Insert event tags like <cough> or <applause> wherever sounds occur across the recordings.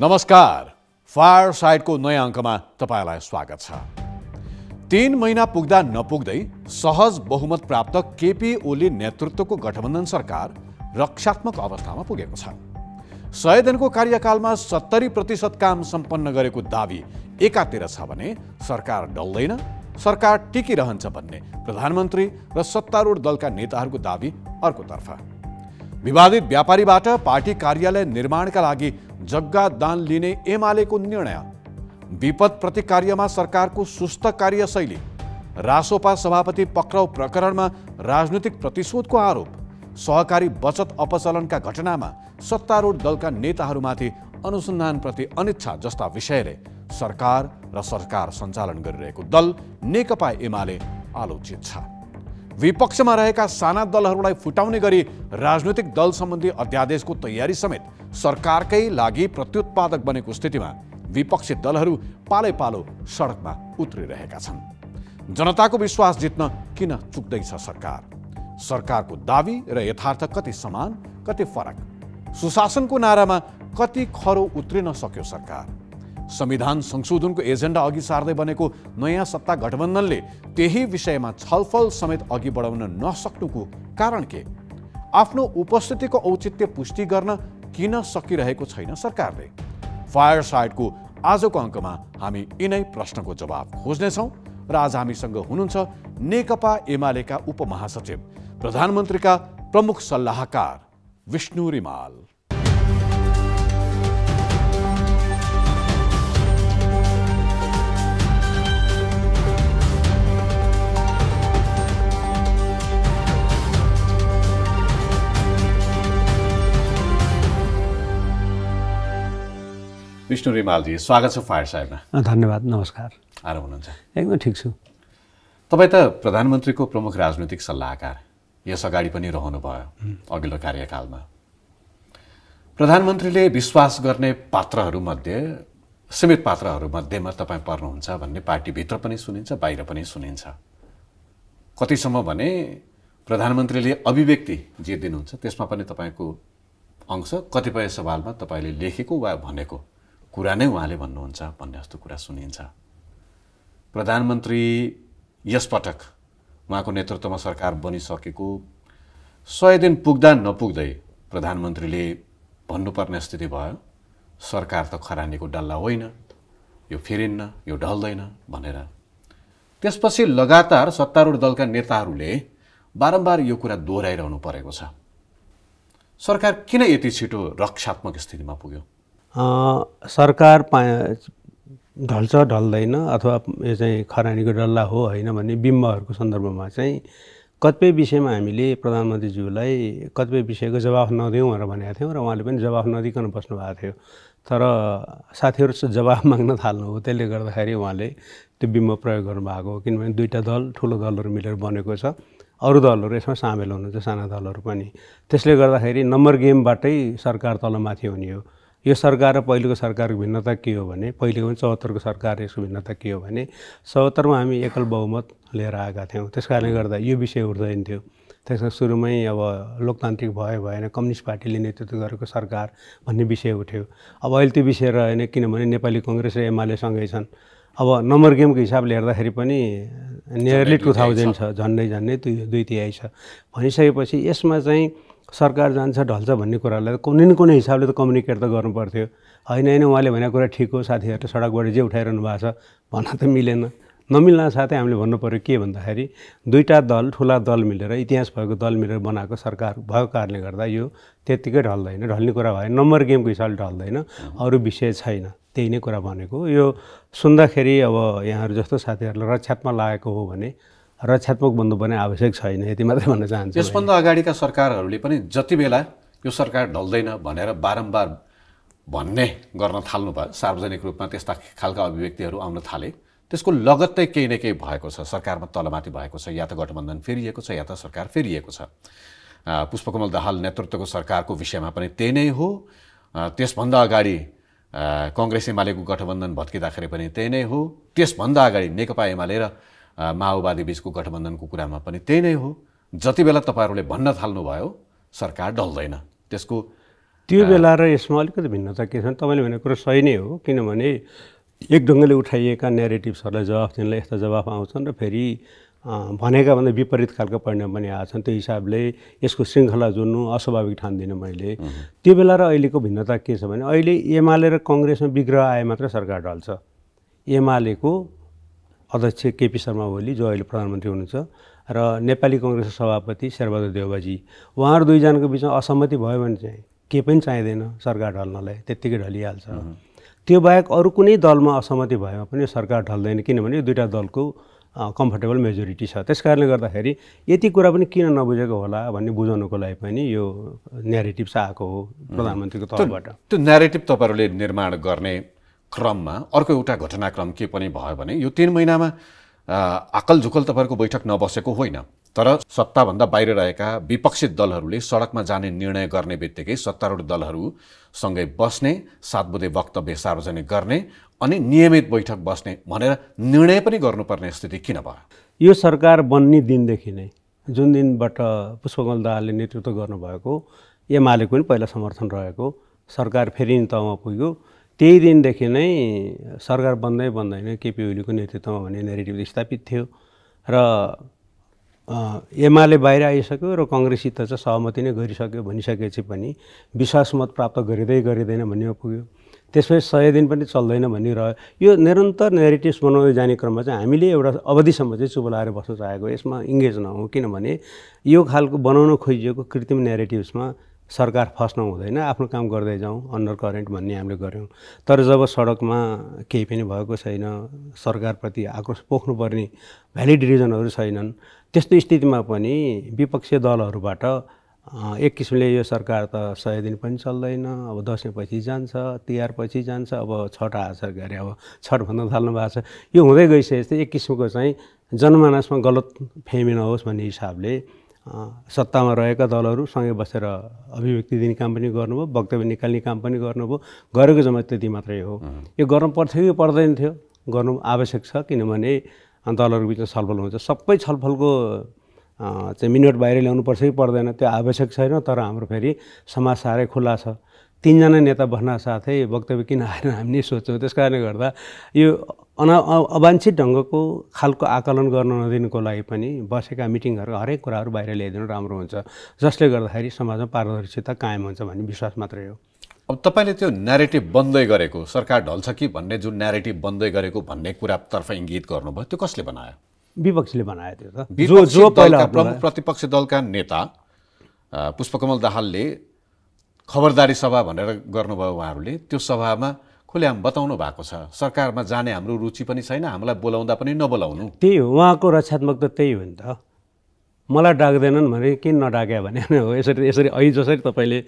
नमस्कार फायर साइडको नयाँ अङ्कमा तपाईँलाई स्वागत छ तीन महिना पुग्दा नपुग्दै सहज बहुमत प्राप्त केपी ओली नेतृत्वको गठबन्धन सरकार रक्षात्मक अवस्थामा पुगेको छ सय दिनको कार्यकालमा सत्तरी प्रतिशत काम सम्पन्न गरेको दावी एकातिर छ भने सरकार डल्दैन सरकार टिकिरहन्छ भन्ने प्रधानमन्त्री र सत्तारूढ दलका नेताहरूको दावी अर्कोतर्फ विवादित व्यापारीबाट पार्टी कार्यालय निर्माणका लागि जग्गा दान लिने को निर्णय विपद प्रति प्रतिकार्यमा को सुस्त कार्यशैली रासोपा सभापति पकड़ प्रकरण में राजनीतिक प्रतिशोधको आरोप सहकारी बचत घटना में सत्तारूढ दल का नेता अनुसंधान प्रति अनिच्छा जस्ता विषय सरकार र सरकार सञ्चालन गरिरहेको दल नेकमा आलोचित विपक्षमा रहेका साना दलहरूलाई फुटाउने गरी राजनैतिक दल सम्बन्धी अध्यादेशको तयारी समेत सरकारकै लागि प्रत्युत्पादक बनेको स्थितिमा विपक्षी दलहरू पालै पालो सडकमा उत्रिरहेका छन् जनताको विश्वास जित्न किन चुक्दैछ सरकार सरकारको दावी र यथार्थ कति समान कति फरक सुशासनको नारामा कति खरो उत्रिन सक्यो सरकार संविधान संशोधनको एजेन्डा अघि सार्दै बनेको नयाँ सत्ता गठबन्धनले त्यही विषयमा छलफल समेत अघि बढाउन नसक्नुको कारण के आफ्नो उपस्थितिको औचित्य पुष्टि गर्न किन सकिरहेको छैन सरकारले फायर साइडको आजको अङ्कमा हामी यिनै प्रश्नको जवाब खोज्नेछौँ र आज हामीसँग हुनुहुन्छ नेकपा एमालेका उपमहासचिव प्रधानमन्त्रीका प्रमुख सल्लाहकार विष्णु रिमाल विष्णु रिमालजी स्वागत छ फायर साइडमा धन्यवाद नमस्कार आराम हुनुहुन्छ एकदम ठिक छु तपाईँ त प्रधानमन्त्रीको प्रमुख राजनैतिक सल्लाहकार यस अगाडि पनि रहनुभयो अघिल्लो कार्यकालमा प्रधानमन्त्रीले विश्वास गर्ने पात्रहरूमध्ये सीमित पात्रहरूमध्येमा तपाईँ पर्नुहुन्छ भन्ने पार्टीभित्र पनि सुनिन्छ बाहिर पनि सुनिन्छ कतिसम्म भने प्रधानमन्त्रीले अभिव्यक्ति जे दिनुहुन्छ त्यसमा पनि तपाईँको अंश कतिपय सवालमा तपाईँले लेखेको वा भनेको कुरा नै उहाँले भन्नुहुन्छ भन्ने जस्तो कुरा सुनिन्छ प्रधानमन्त्री यसपटक उहाँको नेतृत्वमा सरकार बनिसकेको सय दिन पुग्दा नपुग्दै प्रधानमन्त्रीले भन्नुपर्ने स्थिति भयो सरकार त खरानीको डल्ला होइन यो फेरिन्न यो ढल्दैन भनेर त्यसपछि लगातार सत्तारूढ दलका नेताहरूले बारम्बार यो कुरा दोहोऱ्याइरहनु परेको छ सरकार किन यति छिटो रक्षात्मक स्थितिमा पुग्यो सरकार पा ढल्छ ढल्दैन अथवा यो चाहिँ खरानीको डल्ला हो होइन भन्ने बिम्बहरूको सन्दर्भमा चाहिँ कतिपय विषयमा हामीले प्रधानमन्त्रीज्यूलाई कतिपय विषयको जवाफ नदिउँ भनेर भनेका थियौँ र उहाँले पनि जवाफ नदिकन बस्नु भएको थियो तर साथीहरू जवाफ माग्न थाल्नु हो त्यसले गर्दाखेरि उहाँले त्यो बिम्ब प्रयोग गर्नुभएको हो किनभने दुईवटा दल ठुलो दलहरू मिलेर बनेको छ अरू दलहरू यसमा सामेल हुनुहुन्छ साना दलहरू पनि त्यसले गर्दाखेरि नम्बर गेमबाटै सरकार तलमाथि हुने हो यो सरकार र पहिलेको सरकारको भिन्नता के हो भने पहिलेको पनि चौहत्तरको सरकार यसको भिन्नता के हो भने चौहत्तरमा हामी एकल बहुमत लिएर आएका थियौँ त्यस कारणले गर्दा यो विषय उठ्दैन थियो त्यसमा सुरुमै अब लोकतान्त्रिक भयो भएन कम्युनिस्ट पार्टीले नेतृत्व गरेको सरकार भन्ने विषय उठ्यो अब अहिले त्यो विषय रहेन किनभने नेपाली कङ्ग्रेस र एमालेसँगै छन् अब नम्बर गेमको हिसाबले हेर्दाखेरि पनि नियरली टु थाउजन्ड छ झन्डै झन्डै दुई तिहाई छ भनिसकेपछि यसमा चाहिँ सरकार जान्छ ढल्छ भन्ने कुरालाई त कुनै न कुनै हिसाबले त कम्युनिकेट त गर्नु पर्थ्यो होइन होइन उहाँले भनेको कुरा ठिक हो साथीहरूले सडकबाट जे उठाइरहनु भएको छ भन्न त मिलेन नमिल्न साथै हामीले भन्नु पऱ्यो के भन्दाखेरि दुईवटा दल ठुला दल मिलेर इतिहास भएको दल मिलेर बनाएको सरकार भएको कारणले गर्दा यो त्यत्तिकै ढल्दैन ढल्ने कुरा भयो नम्बर गेमको हिसाबले ढल्दैन अरू विषय छैन त्यही नै कुरा भनेको यो सुन्दाखेरि अब यहाँहरू जस्तो साथीहरूलाई रक्षात्मक लागेको हो भने रक्षात्मक बन्नुपर्ने आवश्यक छैन यति मात्रै भन्न चाहन्छु यसभन्दा अगाडिका सरकारहरूले पनि जति बेला यो सरकार ढल्दैन भनेर बारम्बार भन्ने गर्न थाल्नुभयो सार्वजनिक रूपमा त्यस्ता खालका अभिव्यक्तिहरू आउन थाले त्यसको लगत्तै केही न केही भएको छ सरकारमा तलमाथि भएको छ या त गठबन्धन फेरिएको छ या त सरकार फेरिएको छ पुष्पकमल दाहाल नेतृत्वको सरकारको विषयमा पनि त्यही नै हो त्यसभन्दा अगाडि कङ्ग्रेस एमालेको गठबन्धन भत्किँदाखेरि पनि त्यही नै हो त्यसभन्दा अगाडि नेकपा एमाले र माओवादी बिचको गठबन्धनको कुरामा पनि त्यही नै हो जति बेला तपाईँहरूले भन्न थाल्नुभयो सरकार डल्दैन त्यसको त्यो बेला र यसमा अलिकति भिन्नता के छ तपाईँले भनेको कुरो सही नै हो किनभने एक ढङ्गले उठाइएका नेरेटिभ्सहरूलाई जवाफ दिनलाई यस्ता जवाफ आउँछन् र फेरि भनेका भन्दा विपरीत खालको परिणाम पनि आएछन् त्यो हिसाबले यसको श्रृङ्खला जोड्नु अस्वाभाविक ठान्दिनँ मैले त्यो बेला र अहिलेको भिन्नता के छ भने अहिले एमाले र कङ्ग्रेसमा विग्रह आए मात्र सरकार ढल्छ एमालेको अध्यक्ष केपी शर्मा ओली जो अहिले प्रधानमन्त्री हुनुहुन्छ र नेपाली कङ्ग्रेसको सभापति शेरबहादुर देवबाजी उहाँहरू दुईजनाको बिचमा असहमति भयो भने चाहिँ के पनि चाहिँदैन सरकार ढल्नलाई त्यत्तिकै ढलिहाल्छ त्यो बाहेक अरू कुनै दलमा असहमति भएमा पनि सरकार ढल्दैन किनभने यो दुइटा दलको कम्फर्टेबल मेजोरिटी छ त्यस कारणले गर्दाखेरि यति कुरा पनि किन नबुझेको होला भन्ने बुझाउनुको लागि पनि यो नेरेटिभ चाहिँ आएको हो प्रधानमन्त्रीको तर्फबाट त्यो न्यारेटिभ तपाईँहरूले निर्माण गर्ने क्रममा अर्को एउटा घटनाक्रम के पनि भयो भने यो तिन महिनामा आकल झुकल तपाईँहरूको बैठक नबसेको होइन तर सत्ताभन्दा बाहिर रहेका विपक्षी दलहरूले सडकमा जाने निर्णय गर्ने बित्तिकै सत्तारूढ दलहरूसँगै बस्ने सातबुधे वक्तव्य सार्वजनिक गर्ने अनि नियमित बैठक बस्ने भनेर निर्णय पनि गर्नुपर्ने स्थिति किन भयो यो सरकार बन्ने दिनदेखि नै जुन दिनबाट पुष्पकमल दाहालले नेतृत्व गर्नुभएको एमालेको पनि पहिला समर्थन रहेको सरकार फेरि तहमा पुग्यो त्यही दिनदेखि नै सरकार बन्दै बन्दैन केपी ओलीको नेतृत्वमा भन्ने नेरेटिभ स्थापित थियो र एमाले बाहिर आइसक्यो र कङ्ग्रेससित चाहिँ सहमति नै गरिसक्यो भनिसकेपछि पनि विश्वास मत प्राप्त गरिँदै गरिँदैन भन्ने पुग्यो त्यसपछि सय दिन पनि चल्दैन भन्ने रह्यो यो निरन्तर नेरेटिभ्स बनाउँदै जाने क्रममा चाहिँ हामीले एउटा अवधिसम्म चाहिँ चुप चुबलाएर बस्न चाहेको यसमा इङ्गेज नहौँ किनभने यो खालको बनाउन खोजिएको कृत्रिम नेरेटिभ्समा सरकार फस्न हुँदैन आफ्नो काम गर्दै जाउँ अन्डर करेन्ट भन्ने हामीले गऱ्यौँ तर जब सडकमा केही पनि भएको छैन सरकारप्रति आक्रोश पोख्नुपर्ने भ्यालिड रिजनहरू छैनन् त्यस्तो स्थितिमा पनि विपक्षीय दलहरूबाट एक किसिमले यो सरकार त सय दिन पनि चल्दैन अब दसैँपछि जान्छ तिहारपछि जान्छ अब छठ आछ गरे अब छठ भन्न थाल्नु भएको छ यो हुँदै गइसकेपछि एक किसिमको चाहिँ जनमानसमा गलत फेमिन नहोस् भन्ने हिसाबले सत्तामा रहेका दलहरू सँगै बसेर अभिव्यक्ति दिने काम पनि गर्नुभयो वक्तव्य निकाल्ने काम पनि गर्नुभयो गरेको जम्मा त्यति मात्रै हो यो गर्नु पर्थ्यो कि पर्दैन थियो गर्नु आवश्यक छ किनभने दलहरूको बिचमा छलफल हुन्छ सबै छलफलको चाहिँ मिनट बाहिर ल्याउनु पर्छ कि पर्दैन त्यो आवश्यक छैन तर हाम्रो फेरि समाज साह्रै खुल्ला छ तिनजना नेता भन्न साथै वक्तव्य किन आएन हामी नै सोच्छौँ त्यस कारणले गर्दा यो अना अवाञ्छित ढङ्गको खालको आकलन गर्न नदिनुको लागि पनि बसेका मिटिङहरू हरेक कुराहरू बाहिर ल्याइदिनु राम्रो हुन्छ जसले गर्दाखेरि समाजमा पारदर्शिता कायम हुन्छ भन्ने विश्वास मात्रै हो अब तपाईँले त्यो नेरेटिभ बन्दै गरेको सरकार ढल्छ कि भन्ने जुन नेरेटिभ बन्दै गरेको भन्ने कुरातर्फ इङ्गित गर्नुभयो त्यो कसले बनायो विपक्षले बनायो त्यो त जो जो प्रमुख प्रतिपक्षी दलका नेता पुष्पकमल दाहालले खबरदारी सभा भनेर गर्नुभयो उहाँहरूले त्यो सभामा खुलेआम बताउनु भएको छ सरकारमा जाने हाम्रो रुचि पनि छैन हामीलाई बोलाउँदा पनि नबोलाउनु त्यही हो उहाँको रक्षात्मक त त्यही हो नि त मलाई डाक्दैनन् भने किन नडाक्या भने <laughs> हो यसरी यसरी अहिले जसरी तपाईँले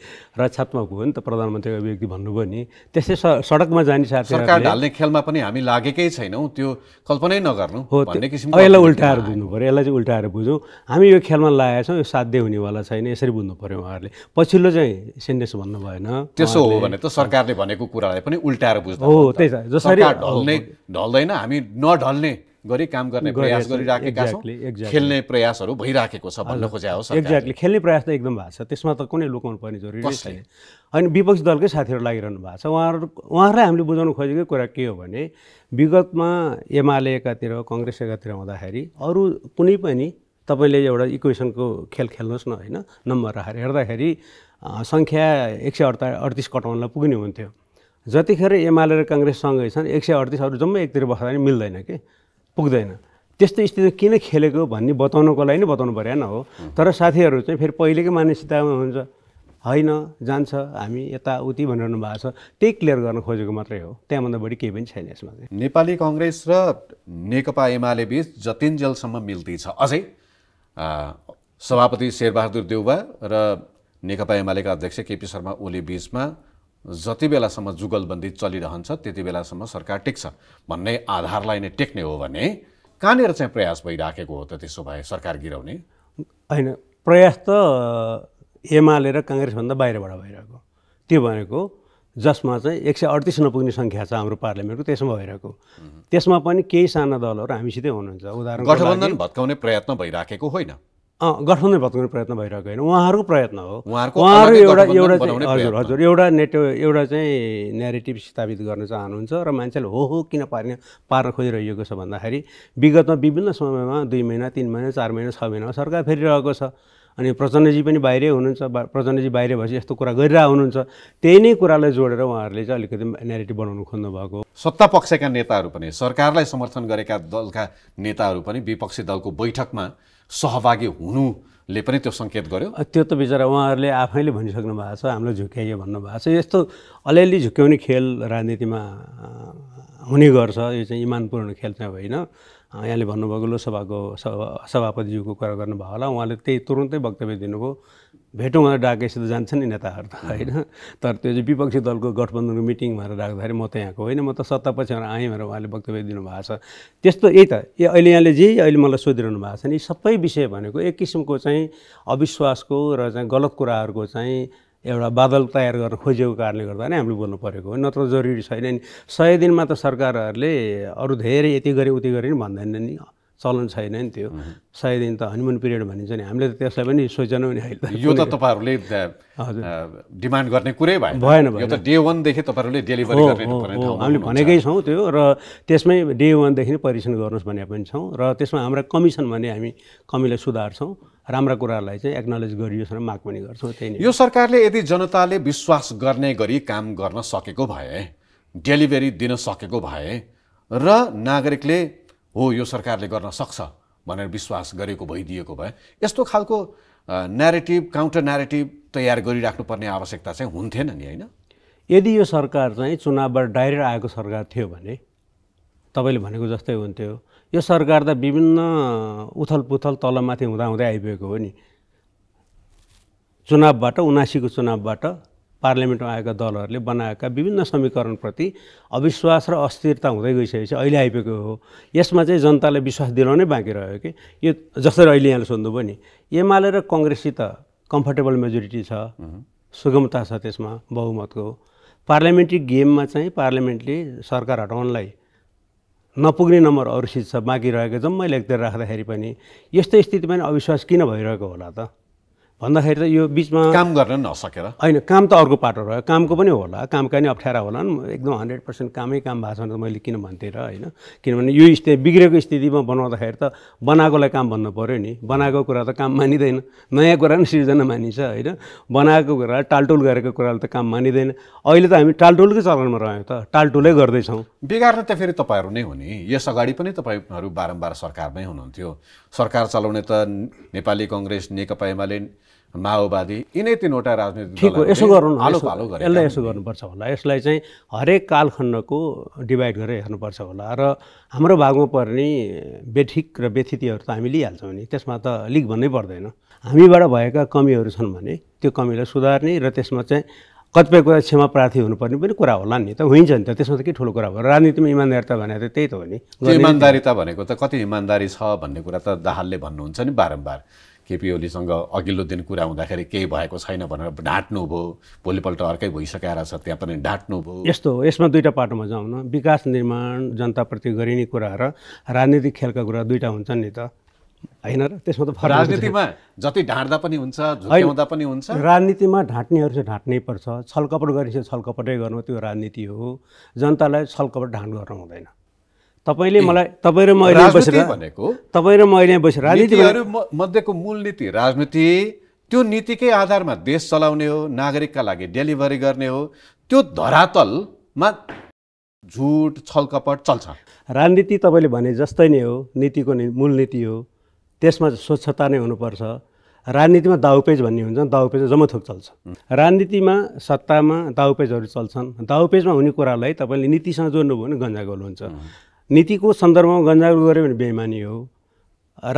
रक्षात्मक हो नि त प्रधानमन्त्री अभिव्यक्ति भन्नुभयो नि त्यसै सडकमा जाने सरकार ढाल्ने खेलमा पनि हामी लागेकै छैनौँ त्यो कल्पनै नगर्नु हो यसलाई उल्टाएर बुझ्नु पऱ्यो यसलाई चाहिँ उल्टाएर बुझौँ हामी यो खेलमा लागेका छौँ यो साध्य हुनेवाला छैन यसरी बुझ्नु पऱ्यो उहाँहरूले पछिल्लो चाहिँ सेन्डेस भन्नु भएन त्यसो हो भने त सरकारले भनेको कुरालाई पनि उल्टाएर बुझ्नु हो त्यही त जसरी ढल्ने ढल्दैन हामी नढल्ने गरी काम गर्ने प्रयास गरिराखेका छौँ खेल्ने प्रयासहरू भइराखेको छ भन्न खोजा हो एक्ज्याक्टली खेल्ने प्रयास त एकदम भएको छ त्यसमा त कुनै लुकाउनु पर्ने जरुरी छैन होइन विपक्षी दलकै साथीहरू लागिरहनु भएको छ उहाँहरू उहाँहरूलाई हामीले बुझाउनु खोजेकै कुरा के हो भने विगतमा एमालेकातिर कङ्ग्रेस एकातिर हुँदाखेरि अरू कुनै पनि तपाईँले एउटा इक्वेसनको खेल खेल्नुहोस् न होइन नम्बर राखेर हेर्दाखेरि सङ्ख्या एक सय अडता अडतिस कटाउनलाई पुग्ने हुन्थ्यो जतिखेर एमाले र काङ्ग्रेससँगै छन् एक सय अडतिस अरू जम्मै एकतिर बस्दा पनि मिल्दैन कि पुग्दैन त्यस्तो स्थिति किन खेलेको भन्ने बताउनको लागि नै बताउनु पऱ्यो हो तर साथीहरू चाहिँ फेरि पहिलेकै मानसिकतामा हुन्छ होइन जान्छ हामी यताउति भनिरहनु भएको छ त्यही क्लियर गर्न खोजेको मात्रै हो त्यहाँभन्दा बढी केही पनि छैन यसमा चाहिँ नेपाली कङ्ग्रेस र नेकपा एमाले बिच जतिन्जेलसम्म मिल्ती छ अझै सभापति शेरबहादुर देउबा र नेकपा एमालेका अध्यक्ष केपी शर्मा ओली बिचमा जति बेलासम्म जुगलबन्दी चलिरहन्छ त्यति बेलासम्म सरकार टेक्छ भन्ने आधारलाई नै टेक्ने हो भने कहाँनिर चाहिँ प्रयास भइराखेको हो त त्यसो भए सरकार गिराउने होइन प्रयास त एमाले र काङ्ग्रेसभन्दा बाहिरबाट भइरहेको त्यो भनेको जसमा चाहिँ एक सय अडतिस नपुग्ने सङ्ख्या छ हाम्रो पार्लियामेन्टको त्यसमा भइरहेको त्यसमा पनि केही साना दलहरू हामीसितै हुनुहुन्छ उदाहरण गठबन्धन भत्काउने प्रयत्न भइराखेको होइन गठबन्धन भत्काउने प्रयत्न भइरहेको होइन उहाँहरूको प्रयत्न हो उहाँहरू एउटा एउटा चाहिँ हजुर हजुर एउटा नेटो एउटा चाहिँ नेरेटिभ स्थापित गर्न चाहनुहुन्छ र मान्छेले हो हो किन पार्ने पार्न खोजिरहेको छ भन्दाखेरि विगतमा विभिन्न समयमा दुई महिना तिन महिना चार महिना छ महिनामा सरकार फेरिरहेको छ अनि प्रचण्डजी पनि बाहिरै हुनुहुन्छ प्रचण्डजी बाहिर भएपछि यस्तो कुरा गरिरहेको हुनुहुन्छ त्यही नै कुरालाई जोडेर उहाँहरूले चाहिँ अलिकति नेरेटिभ बनाउनु खोज्नु भएको सत्ता पक्षका नेताहरू पनि सरकारलाई समर्थन गरेका दलका नेताहरू पनि विपक्षी दलको बैठकमा सहभागी हुनुले पनि त्यो सङ्केत गर्यो त्यो त बिचरा उहाँहरूले आफैले भनिसक्नु भएको छ हामीलाई झुक्याइयो भन्नुभएको छ यस्तो अलिअलि झुक्याउने खेल राजनीतिमा हुने गर्छ यो चाहिँ इमानपूर्ण खेल चाहिँ होइन यहाँले भन्नुभएको लोकसभाको सभा सभापतिज्यूको कुरा गर्नुभयो होला उहाँले त्यही तुरुन्तै वक्तव्य दिनुभयो भेटौँ भनेर डाकेसित त जान्छ नि नेताहरू त होइन तर त्यो चाहिँ विपक्षी दलको गठबन्धनको मिटिङ भनेर राख्दाखेरि म त यहाँको होइन म त सत्ता भनेर आएँ भनेर उहाँले वक्तव्य दिनुभएको छ त्यस्तो यही त ए अहिले यहाँले जे अहिले मलाई सोधिरहनु भएको छ नि सबै विषय भनेको एक किसिमको चाहिँ अविश्वासको र चाहिँ गलत कुराहरूको चाहिँ एउटा बादल तयार गर्न खोजेको कारणले गर्दा नै हामीले बोल्नु परेको हो नत्र जरुरी छैन नि सय दिनमा त सरकारहरूले अरू धेरै यति गरे उति गरे नि भन्दैन नि चलन छैन नि त्यो सायद त हनिमुन पिरियड भनिन्छ नि हामीले त त्यसलाई पनि सोचेनौँ नि अहिले यो त तपाईँहरूले डिमान्ड गर्ने कुरै भएन भएन यो डे वानदेखि तपाईँहरूले डेलिभरी हामीले भनेकै छौँ त्यो र त्यसमै डे वानदेखि नै परीक्षण गर्नुहोस् भने पनि छौँ र त्यसमा हाम्रा कमिसन भने हामी कमीलाई सुधार्छौँ राम्रा कुराहरूलाई चाहिँ एक्नोलेज गरियोस् र माग पनि गर्छौँ त्यही यो सरकारले यदि जनताले विश्वास गर्ने गरी काम गर्न सकेको भए डेलिभरी दिन सकेको भए र नागरिकले हो यो सरकारले गर्न सक्छ भनेर विश्वास गरेको भइदिएको भए यस्तो खालको नेरेटिभ काउन्टर नेरेटिभ तयार गरिराख्नुपर्ने आवश्यकता चाहिँ हुन्थेन नि होइन यदि यो सरकार चाहिँ चुनावबाट डाइरेक्ट आएको सरकार थियो भने तपाईँले भनेको जस्तै हुन्थ्यो यो सरकार त विभिन्न उथलपुथल तलमाथि हुँदाहुँदै आइपुगेको हो नि चुनावबाट उनासीको चुनावबाट पार्लियामेन्टमा आएका दलहरूले बनाएका विभिन्न समीकरणप्रति अविश्वास र अस्थिरता हुँदै गइसकेपछि अहिले आइपुगेको हो यसमा चाहिँ जनताले विश्वास दिलाउनै बाँकी रह्यो कि यो जसरी अहिले यहाँले सोध्नुभयो नि एमाले र कङ्ग्रेससित कम्फर्टेबल मेजोरिटी छ सुगमता छ त्यसमा बहुमतको पार्लियामेन्ट्री गेममा चाहिँ पार्लियामेन्टले सरकार हटाउनलाई नपुग्ने नम्बर अरूसित छ बाँकी रहेको जम्मै लेख्दै राख्दाखेरि पनि यस्तो स्थितिमा नि अविश्वास किन भइरहेको होला त भन्दाखेरि त यो बिचमा काम गर्न नसकेर होइन काम त अर्को पाटो रह्यो कामको पनि होला कामका नै अप्ठ्यारा होला नि एकदम हन्ड्रेड पर्सेन्ट कामै काम भएको छ भने त मैले किन भन्थेँ र होइन किनभने यो स्थिति बिग्रेको स्थितिमा बनाउँदाखेरि त बनाएकोलाई काम भन्नु पऱ्यो नि बनाएको कुरा त काम मानिँदैन नयाँ कुरा पनि सिर्जना मानिन्छ होइन बनाएको कुरा टालटुल गरेको कुराले त काम मानिँदैन अहिले त हामी टालटुलकै चलनमा रह्यौँ त टालटुलै गर्दैछौँ बिगार्न त फेरि तपाईँहरू नै हो नि यस अगाडि पनि तपाईँहरू बारम्बार सरकारमै हुनुहुन्थ्यो सरकार चलाउने त नेपाली कङ्ग्रेस नेकपा एमाले माओवादी यिनै तिनवटा राजनीतिक हो यसो गर्नु गरेर यसलाई यसो गर्नुपर्छ होला यसलाई चाहिँ हरेक कालखण्डको डिभाइड गरेर हेर्नुपर्छ होला र हाम्रो भागमा पर्ने बेठिक र व्यथितिहरू त हामी लिइहाल्छौँ नि त्यसमा त लिक भन्नै पर्दैन हामीबाट भएका कमीहरू छन् भने त्यो कमीलाई सुधार्ने र त्यसमा चाहिँ कतिपय कुरा क्षमा प्रार्थी हुनुपर्ने पनि कुरा होला नि त हुन्छ नि त त्यसमा त के ठुलो कुरा भयो राजनीतिमा इमान्दारिता भनेको त त्यही त हो नि इमान्दारिता भनेको त कति इमान्दारी छ भन्ने कुरा त दाहालले भन्नुहुन्छ नि बारम्बार केपी ओलीसँग अघिल्लो दिन कुरा हुँदाखेरि केही भएको छैन भनेर ढाँट्नु भयो भोलिपल्ट अर्कै भइसकेर छ त्यहाँ पनि ढाँट्नु भयो यस्तो हो यसमा दुईवटा पाटोमा जाउँ न विकास निर्माण जनताप्रति गरिने कुरा र राजनीतिक खेलका कुरा दुईवटा हुन्छन् नि त होइन र त्यसमा त फरक राजनीतिमा जति ढाँट्दा पनि हुन्छ झुक्याउँदा पनि हुन्छ राजनीतिमा ढाँट्नेहरू चाहिँ ढाँट्नै पर्छ छलकपट गरेपछि छलकपटै गर्नु त्यो राजनीति हो जनतालाई छलकपट ढाँट गर्नु हुँदैन तपाईँले मलाई तपाईँ र म अहिले बसेर भनेको तपाईँ र म अहिले बसेर राजनीति मध्येको मूल नीति राजनीति त्यो नीतिकै आधारमा देश चलाउने हो नागरिकका लागि डेलिभरी गर्ने हो त्यो धरातलमा झुट छलकपट चल्छ राजनीति तपाईँले भने जस्तै नै हो नीतिको मूल नीति हो त्यसमा स्वच्छता नै हुनुपर्छ राजनीतिमा दाउपेज भन्ने हुन्छ दाउपेज जमथोक चल्छ राजनीतिमा सत्तामा दाउपेजहरू चल्छन् दाउपेजमा हुने कुरालाई तपाईँले नीतिसँग जोड्नुभयो भने गन्जागोल हुन्छ नीतिको सन्दर्भमा गन्जागुर गऱ्यो भने बेमानी हो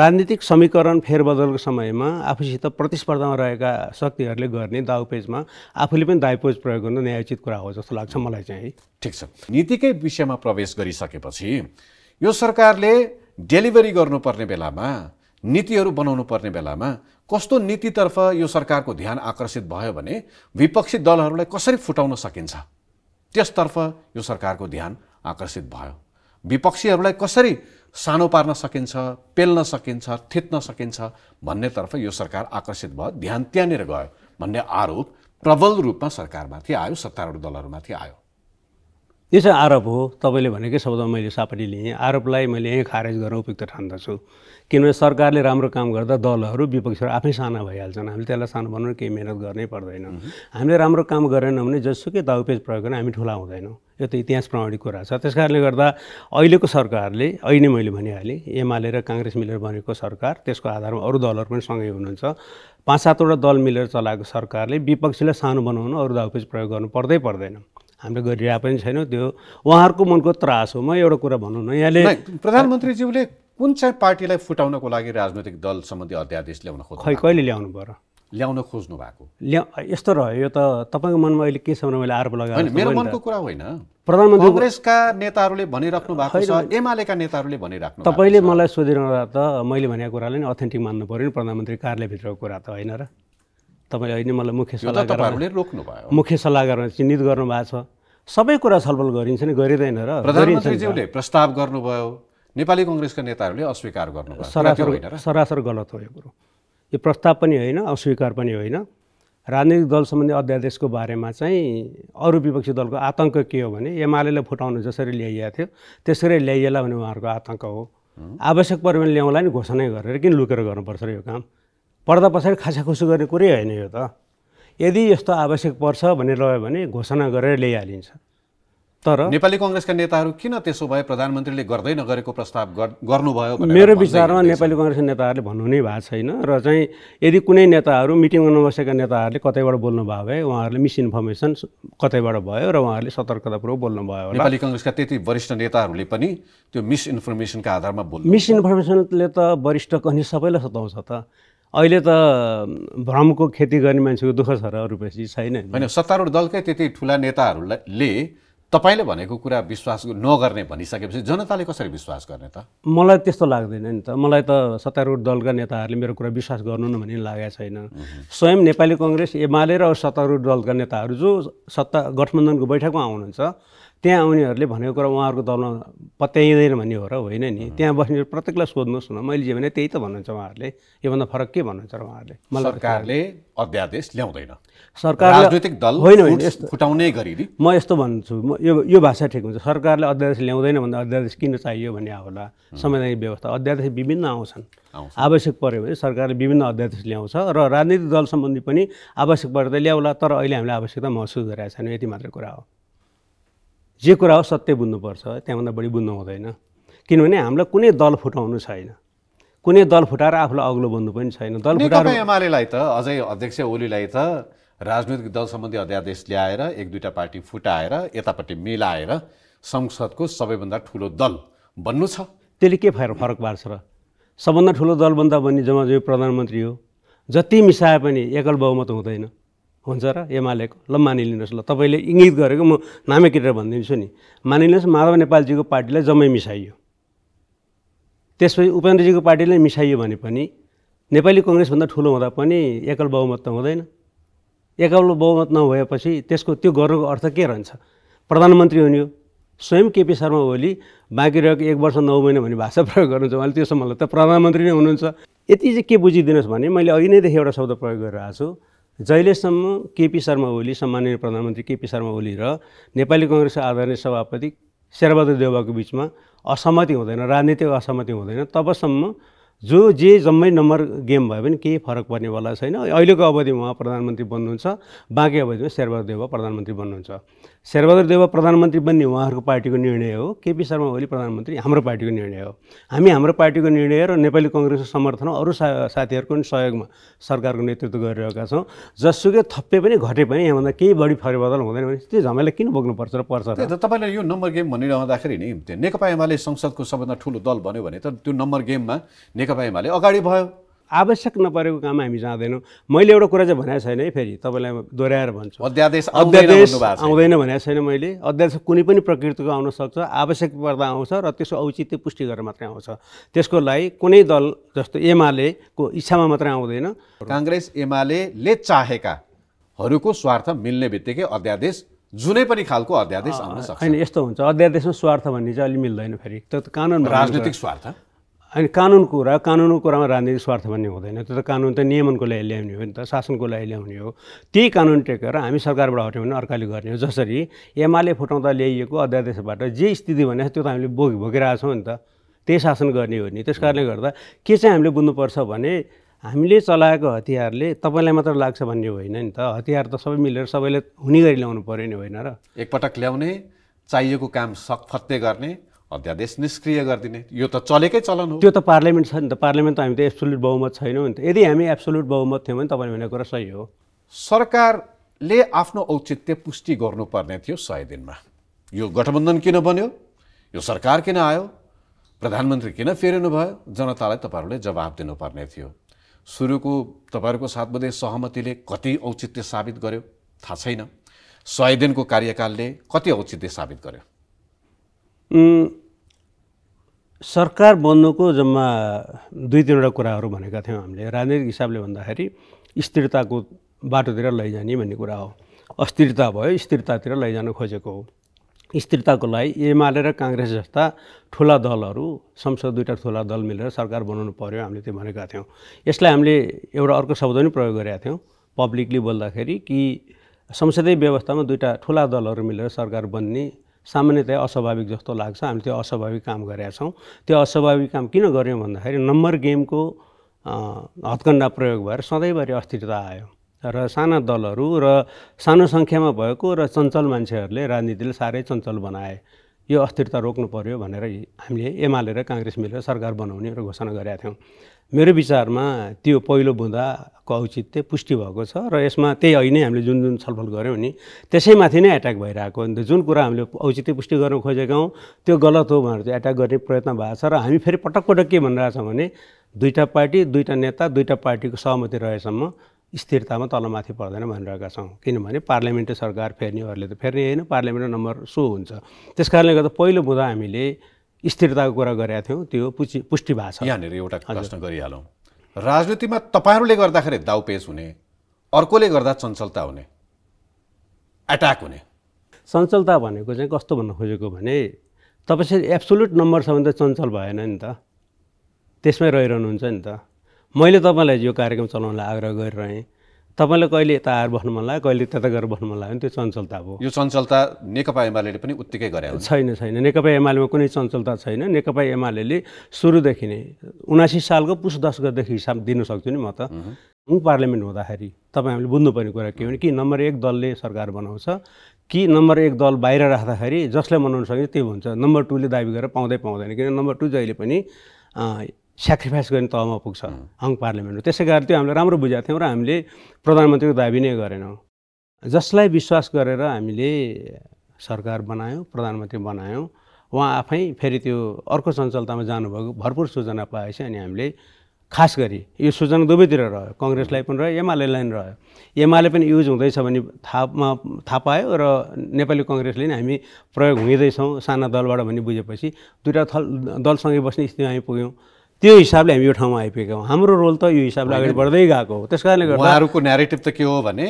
राजनीतिक समीकरण फेरबदलको समयमा आफूसित प्रतिस्पर्धामा रहेका शक्तिहरूले गर्ने दाउपेजमा आफूले पनि दाइपोज प्रयोग गर्नु न्यायोचित कुरा हो जस्तो लाग्छ मलाई चाहिँ ठिक छ नीतिकै विषयमा प्रवेश गरिसकेपछि यो सरकारले डेलिभरी गर्नुपर्ने बेलामा नीतिहरू बनाउनु पर्ने बेलामा कस्तो नीतितर्फ यो सरकारको ध्यान आकर्षित भयो भने विपक्षी दलहरूलाई कसरी फुटाउन सकिन्छ त्यसतर्फ यो सरकारको ध्यान आकर्षित भयो विपक्षीहरूलाई कसरी सानो पार्न सकिन्छ पेल्न सकिन्छ थित्न सकिन्छ भन्नेतर्फ यो सरकार आकर्षित भयो ध्यान त्यहाँनिर गयो भन्ने आरोप प्रबल रूपमा सरकारमाथि आयो सत्तारूढ दलहरूमाथि आयो यो चाहिँ आरोप हो तपाईँले भनेकै शब्द मैले सापट्टि लिएँ आरोपलाई मैले यहीँ खारेज गर्न उपयुक्त ठान्दछु किनभने सरकारले राम्रो काम गर्दा दलहरू विपक्षीहरू आफै साना भइहाल्छन् हामीले त्यसलाई सानो बनाउनु केही मिहिनेत गर्नै पर्दैन हामीले राम्रो काम गरेनौँ भने जसुकै दाउपेज प्रयोग गरेर हामी ठुला हुँदैनौँ यो त इतिहास प्रमाणिक कुरा छ त्यस कारणले गर्दा अहिलेको सरकारले अहिले मैले भनिहालेँ एमाले र काङ्ग्रेस मिलेर बनेको सरकार त्यसको आधारमा अरू दलहरू पनि सँगै हुनुहुन्छ पाँच सातवटा दल मिलेर चलाएको सरकारले विपक्षीलाई सानो बनाउन अरू दाउपेज प्रयोग गर्नु पर्दै पर्दैन हामीले गरिरहेको पनि छैनौँ त्यो उहाँहरूको मनको त्रास हो म एउटा कुरा भनौँ न यहाँले प्रधानमन्त्रीज्यूले कुन चाहिँ पार्टीलाई फुटाउनको लागि राजनैतिक दल सम्बन्धी अध्यादेश ल्याउन खोज्नु खै कहिले ल्याउनु पर्यो ल्याउन खोज्नु भएको ल्या यस्तो रह्यो यो त तपाईँको मनमा अहिले के छ भने मैले आरोप लगाएको मेरो मनको कुरा होइन प्रधानमन्त्री कङ्ग्रेसका नेताहरूले भनिराख्नु भएको छ एमालेका नेताहरूले भनिराख्नु तपाईँले मलाई सोधिरहँदा त मैले भनेको कुरालाई नि अथेन्टिक मान्नु पऱ्यो नि प्रधानमन्त्री कार्यालयभित्रको कुरा त होइन र तपाईँले होइन मलाई मुख्य सल्लाह रोक्नुभयो मुख्य सल्लाहकारमा चिन्हित गर्नु गर्नुभएको छ सबै कुरा छलफल गरिन्छ नि गरिँदैन र प्रधानमन्त्रीज्यूले प्रस्ताव गर्नुभयो नेपाली कङ्ग्रेसका नेताहरूले अस्वीकार गर्नु सरासर सरासर गलत हो यो कुरो यो प्रस्ताव पनि होइन अस्वीकार पनि होइन राजनीतिक दल सम्बन्धी अध्यादेशको बारेमा चाहिँ अरू विपक्षी दलको आतङ्क के हो भने एमाले फुटाउनु जसरी ल्याइएको थियो त्यसरी ल्याइएला भने उहाँहरूको आतङ्क हो आवश्यक पऱ्यो भने ल्याउँला नि घोषणै गरेर किन लुकेर गर्नुपर्छ र यो काम पर्दा पछाडि खासाखुसी गर्ने कुरै होइन यो त यदि यस्तो आवश्यक पर्छ भन्ने रह्यो भने घोषणा गरेर ल्याइहालिन्छ तर नेपाली कङ्ग्रेसका नेताहरू किन त्यसो भए प्रधानमन्त्रीले गर्दै नगरेको प्रस्ताव गर्नुभयो मेरो विचारमा नेपाली कङ्ग्रेसका नेताहरूले भन्नु नै भएको छैन र चाहिँ यदि कुनै नेताहरू मिटिङमा नबसेका नेताहरूले कतैबाट बोल्नु भयो भए उहाँहरूले मिसइन्फर्मेसन कतैबाट भयो र उहाँहरूले सतर्कतापूर्वक बोल्नु भयो नेपाली कङ्ग्रेसका त्यति वरिष्ठ नेताहरूले पनि त्यो मिसइन्फर्मेसनका आधारमा बोल्नु मिसइन्फर्मेसनले त वरिष्ठ कहिले सबैलाई सताउँछ त अहिले त भ्रमको खेती गर्ने मान्छेको दुःख छ र अरू बेसी छैन होइन सत्तारूढ दलकै त्यति ठुला नेताहरूले तपाईँले भनेको कुरा विश्वास नगर्ने भनिसकेपछि जनताले कसरी विश्वास गर्ने त मलाई त्यस्तो लाग्दैन नि त मलाई त सत्तारूढ दलका नेताहरूले मेरो कुरा विश्वास गर्नु न भन्ने लागेको छैन स्वयं नेपाली कङ्ग्रेस एमाले र सत्तारूढ दलका नेताहरू जो सत्ता गठबन्धनको बैठकमा आउनुहुन्छ त्यहाँ आउनेहरूले भनेको कुरा उहाँहरूको दलमा पत्याइँदैन भन्ने हो र होइन नि त्यहाँ बस्ने प्रत्येकलाई सोध्नुहोस् न मैले जे भने त्यही त भन्नुहुन्छ उहाँहरूले योभन्दा फरक के भन्नुहुन्छ र उहाँहरूले सरकारले अध्यादेश ल्याउँदैन सरकार राजनैतिक दल होइन फुटाउने गरी म यस्तो भन्छु म यो यो भाषा ठिक हुन्छ सरकारले अध्यादेश ल्याउँदैन भन्दा अध्यादेश किन चाहियो भन्ने होला संवैधानिक व्यवस्था अध्यादेश विभिन्न आउँछन् आवश्यक पऱ्यो भने सरकारले विभिन्न अध्यादेश ल्याउँछ र राजनीतिक दल सम्बन्धी पनि आवश्यक पऱ्यो त ल्याउला तर अहिले हामीले आवश्यकता महसुस गरेका छैनौँ यति मात्र कुरा हो जे कुरा हो सत्य बुझ्नुपर्छ त्यहाँभन्दा बढी बुझ्नु हुँदैन किनभने हामीलाई कुनै दल फुटाउनु छैन कुनै दल फुटाएर आफूलाई अग्लो बन्नु पनि छैन दल फुटाएर एमालेलाई त अझै अध्यक्ष ओलीलाई त राजनैतिक दल सम्बन्धी अध्यादेश ल्याएर एक दुईवटा पार्टी फुटाएर यतापट्टि मिलाएर संसदको सबैभन्दा ठुलो दल बन्नु छ त्यसले के फरक फरक पार्छ र सबभन्दा ठुलो दलभन्दा बन्दा भन्ने जो प्रधानमन्त्री हो जति मिसाए पनि एकल बहुमत हुँदैन हुन्छ र एमालेको ल मानिलिनुहोस् ल तपाईँले इङ्गित गरेको म नामै किनेर भनिदिन्छु नि मानिलिनुहोस् माधव नेपालजीको पार्टीलाई जम्मै मिसाइयो त्यसपछि उपेन्द्रजीको पार्टीलाई मिसाइयो भने पनि नेपाली कङ्ग्रेसभन्दा ठुलो हुँदा पनि एकल बहुमत त हुँदैन एकल बहुमत नभएपछि त्यसको त्यो गर्नुको अर्थ के रहन्छ प्रधानमन्त्री हुने हो स्वयं केपी शर्मा ओली बाँकी रहेको एक वर्ष नौ महिना भन्ने भाषा प्रयोग गर्नुहुन्छ उहाँले त्यो सम्हाल्नु त प्रधानमन्त्री नै हुनुहुन्छ यति चाहिँ के बुझिदिनुहोस् भने मैले अघि नैदेखि एउटा शब्द प्रयोग गरिरहेको छु जहिलेसम्म केपी शर्मा ओली सम्माननीय प्रधानमन्त्री केपी शर्मा ओली र नेपाली कङ्ग्रेसका आदरणीय सभापति शेरबहादुर देउबाको बिचमा असहमति हुँदैन राजनीतिक असहमति हुँदैन तबसम्म जो जे जम्मै नम्बर गेम भए पनि केही फरक पर्नेवाला छैन अहिलेको अवधिमा उहाँ प्रधानमन्त्री बन्नुहुन्छ बाँकी अवधिमा शेरबहादुर देउवा प्रधानमन्त्री बन्नुहुन्छ शेरबहादुर देव प्रधानमन्त्री बन्ने उहाँहरूको पार्टीको निर्णय हो केपी शर्मा ओली प्रधानमन्त्री हाम्रो पार्टीको निर्णय हो हामी हाम्रो पार्टीको निर्णय र नेपाली कङ्ग्रेसको समर्थन अरू सा साथीहरूको पनि सहयोगमा सरकारको नेतृत्व गरिरहेका छौँ जससुकै थप्पे पनि घटे पनि यहाँभन्दा केही बढी फरेबदल हुँदैन भने त्यो झमेला किन बोक्नुपर्छ र पर्छ तपाईँले यो नम्बर गेम भनिरहँदाखेरि नि नेकपा एमाले संसदको सबभन्दा ठुलो दल भन्यो भने त त्यो नम्बर गेममा नेकपा एमाले अगाडि भयो आवश्यक नपरेको काम हामी जाँदैनौँ मैले एउटा कुरा चाहिँ भनेको छैन है फेरि तपाईँलाई दोहोऱ्याएर भन्छु अध्यादेश अध्यादेश आउँदैन भनेको छैन मैले अध्यादेश कुनै पनि प्रकृतिको आउन सक्छ आवश्यक पर्दा आउँछ र त्यसको औचित्य पुष्टि गरेर मात्रै आउँछ त्यसको लागि कुनै दल जस्तो एमालेको इच्छामा मात्रै आउँदैन काङ्ग्रेस एमाले चाहेकाहरूको स्वार्थ मिल्ने बित्तिकै अध्यादेश जुनै पनि खालको अध्यादेश आउन सक्छ होइन यस्तो हुन्छ अध्यादेशमा स्वार्थ भन्ने चाहिँ अलि मिल्दैन फेरि त कानुन राजनीतिक स्वार्थ अनि कानुन कुरा कानुनको कुरामा राजनीतिक स्वार्थ भन्ने हुँदैन त्यो त कानुन त नियमनको लागि ल्याउने हो नि त शासनको लागि ल्याउने हो त्यही कानुन टेकेर हामी सरकारबाट हट्यौँ भने अर्काले गर्ने हो जसरी एमाले फुटाउँदा ल्याइएको अध्यादेशबाट जे स्थिति छ त्यो त हामीले भोगिरहेको भोगिरहेछौँ नि त त्यही शासन गर्ने हो नि त्यस कारणले गर्दा के चाहिँ हामीले बुझ्नुपर्छ भने हामीले चलाएको हतियारले तपाईँलाई मात्र लाग्छ भन्ने होइन नि त हतियार त सबै मिलेर सबैले हुने गरी ल्याउनु पऱ्यो नि होइन र एकपटक ल्याउने चाहिएको काम सक फत्ते गर्ने अध्यादेश निष्क्रिय गरिदिने यो त चलेकै चलन हो त्यो त पार्लियामेन्ट छ नि त पार्लियामेन्ट त हामी त एब्सोल्युट बहुमत छैनौँ नि त यदि हामी एब्सोल्युट बहुमत थियौँ भने तपाईँले भनेको कुरा सही हो सरकारले आफ्नो औचित्य पुष्टि गर्नुपर्ने थियो सय दिनमा यो गठबन्धन किन बन्यो यो सरकार किन आयो प्रधानमन्त्री किन फेरिनु भयो जनतालाई तपाईँहरूले जवाब दिनुपर्ने थियो सुरुको तपाईँहरूको सात बजे सहमतिले कति औचित्य साबित गर्यो थाहा छैन सय दिनको कार्यकालले कति औचित्य साबित गर्यो सरकार बन्नुको जम्मा दुई तिनवटा कुराहरू भनेका थियौँ हामीले राजनीतिक हिसाबले भन्दाखेरि स्थिरताको बाटोतिर लैजाने भन्ने कुरा हो अस्थिरता भयो स्थिरतातिर लैजान खोजेको हो स्थिरताको लागि एमाले र काङ्ग्रेस जस्ता ठुला दलहरू संसद दुईवटा ठुला दल मिलेर सरकार बनाउनु पऱ्यो हामीले त्यो भनेका थियौँ यसलाई हामीले एउटा अर्को शब्द पनि प्रयोग गरेका थियौँ पब्लिकली बोल्दाखेरि कि संसदीय व्यवस्थामा दुईवटा ठुला दलहरू मिलेर सरकार बन्ने सामान्यतया अस्वाभाविक जस्तो लाग्छ हामीले त्यो अस्वाभाविक काम गरेका छौँ त्यो अस्वाभाविक काम किन गऱ्यौँ भन्दाखेरि नम्बर गेमको हत्कन्डा प्रयोग भएर सधैँभरि अस्थिरता आयो र साना दलहरू र सानो सङ्ख्यामा भएको र चञ्चल मान्छेहरूले राजनीतिले साह्रै चञ्चल बनाए यो अस्थिरता रोक्नु पऱ्यो भनेर हामीले एमाले र काङ्ग्रेस मिलेर सरकार बनाउने र घोषणा गरेका थियौँ मेरो विचारमा त्यो पहिलो बुँदा को औचित्य पुष्टि भएको छ र यसमा त्यही अहिले हामीले जुन जुन छलफल गऱ्यौँ नि त्यसैमाथि नै एट्याक भइरहेको अन्त जुन कुरा हामीले औचित्य पुष्टि गर्न खोजेका हौँ त्यो गलत हो भनेर चाहिँ एट्याक गर्ने प्रयत्न भएको छ र हामी फेरि पटक पटक के भनिरहेको छौँ भने दुईवटा पार्टी दुईवटा नेता दुईवटा पार्टीको सहमति रहेसम्म स्थिरतामा तलमाथि पर्दैन भनिरहेका छौँ किनभने पार्लियामेन्ट्री सरकार फेर्नेहरूले त फेर्ने होइन पार्लियामेन्ट नम्बर सो हुन्छ त्यस कारणले गर्दा पहिलो बुँदा हामीले स्थिरताको कुरा गरेका थियौँ त्यो पुष्टि पुष्टि भएको छ यहाँनिर एउटा प्रश्न गरिहालौँ राजनीतिमा तपाईँहरूले गर्दाखेरि दाउपेच हुने अर्कोले गर्दा चञ्चलता हुने एट्याक हुने चञ्चलता भनेको चाहिँ कस्तो भन्न खोजेको भने तपाईँसँग एब्सोल्युट नम्बर छ भने त चञ्चल भएन नि त त्यसमै रहिरहनुहुन्छ नि त मैले तपाईँलाई यो कार्यक्रम चलाउनलाई आग्रह गरिरहेँ तपाईँलाई कहिले यता आएर बस्नु मन लाग्यो कहिले त्यता गएर बस्नु मन लाग्यो भने त्यो चञ्चलता हो यो चञ्चलता नेकपा एमाले पनि उत्तिकै गरे छैन छैन नेकपा एमालेमा कुनै चञ्चलता छैन नेकपा एमाले सुरुदेखि नै उनासी सालको पुस दस गतिदेखि हिसाब दिन सक्छु नि म त मुङ पार्लियामेन्ट हुँदाखेरि तपाईँ हामीले बुझ्नुपर्ने कुरा के भने कि नम्बर एक दलले सरकार बनाउँछ कि नम्बर एक दल बाहिर राख्दाखेरि जसलाई मनाउन सकिन्छ त्यो हुन्छ नम्बर टूले दाबी गरेर पाउँदै पाउँदैन किन नम्बर टू जहिले पनि सेक्रिफाइस गर्ने तहमा पुग्छ हङ पार्लियामेन्टमा त्यसै कारण त्यो हामीले राम्रो बुझाएको थियौँ र हामीले प्रधानमन्त्रीको दाबी नै गरेनौँ जसलाई विश्वास गरेर हामीले सरकार बनायौँ प्रधानमन्त्री बनायौँ उहाँ आफै फेरि त्यो अर्को सञ्चालतामा जानुभएको भरपुर सूचना पाएपछि अनि हामीले खास गरी यो सूचना दुवैतिर रह्यो कङ्ग्रेसलाई पनि रह्यो एमालेलाई पनि रह्यो एमाले पनि युज हुँदैछ भने थाहामा थाहा पायो र नेपाली कङ्ग्रेसले नै हामी प्रयोग हुँदैछौँ साना दलबाट भनी बुझेपछि दुइटा थल दलसँगै बस्ने स्थिति हामी पुग्यौँ त्यो हिसाबले हामी यो ठाउँमा आइपुगेका हौँ हाम्रो रोल त यो हिसाबले अगाडि बढ्दै गएको हो त्यस कारणले गर्दा उहाँहरूको नेरेटिभ त के हो भने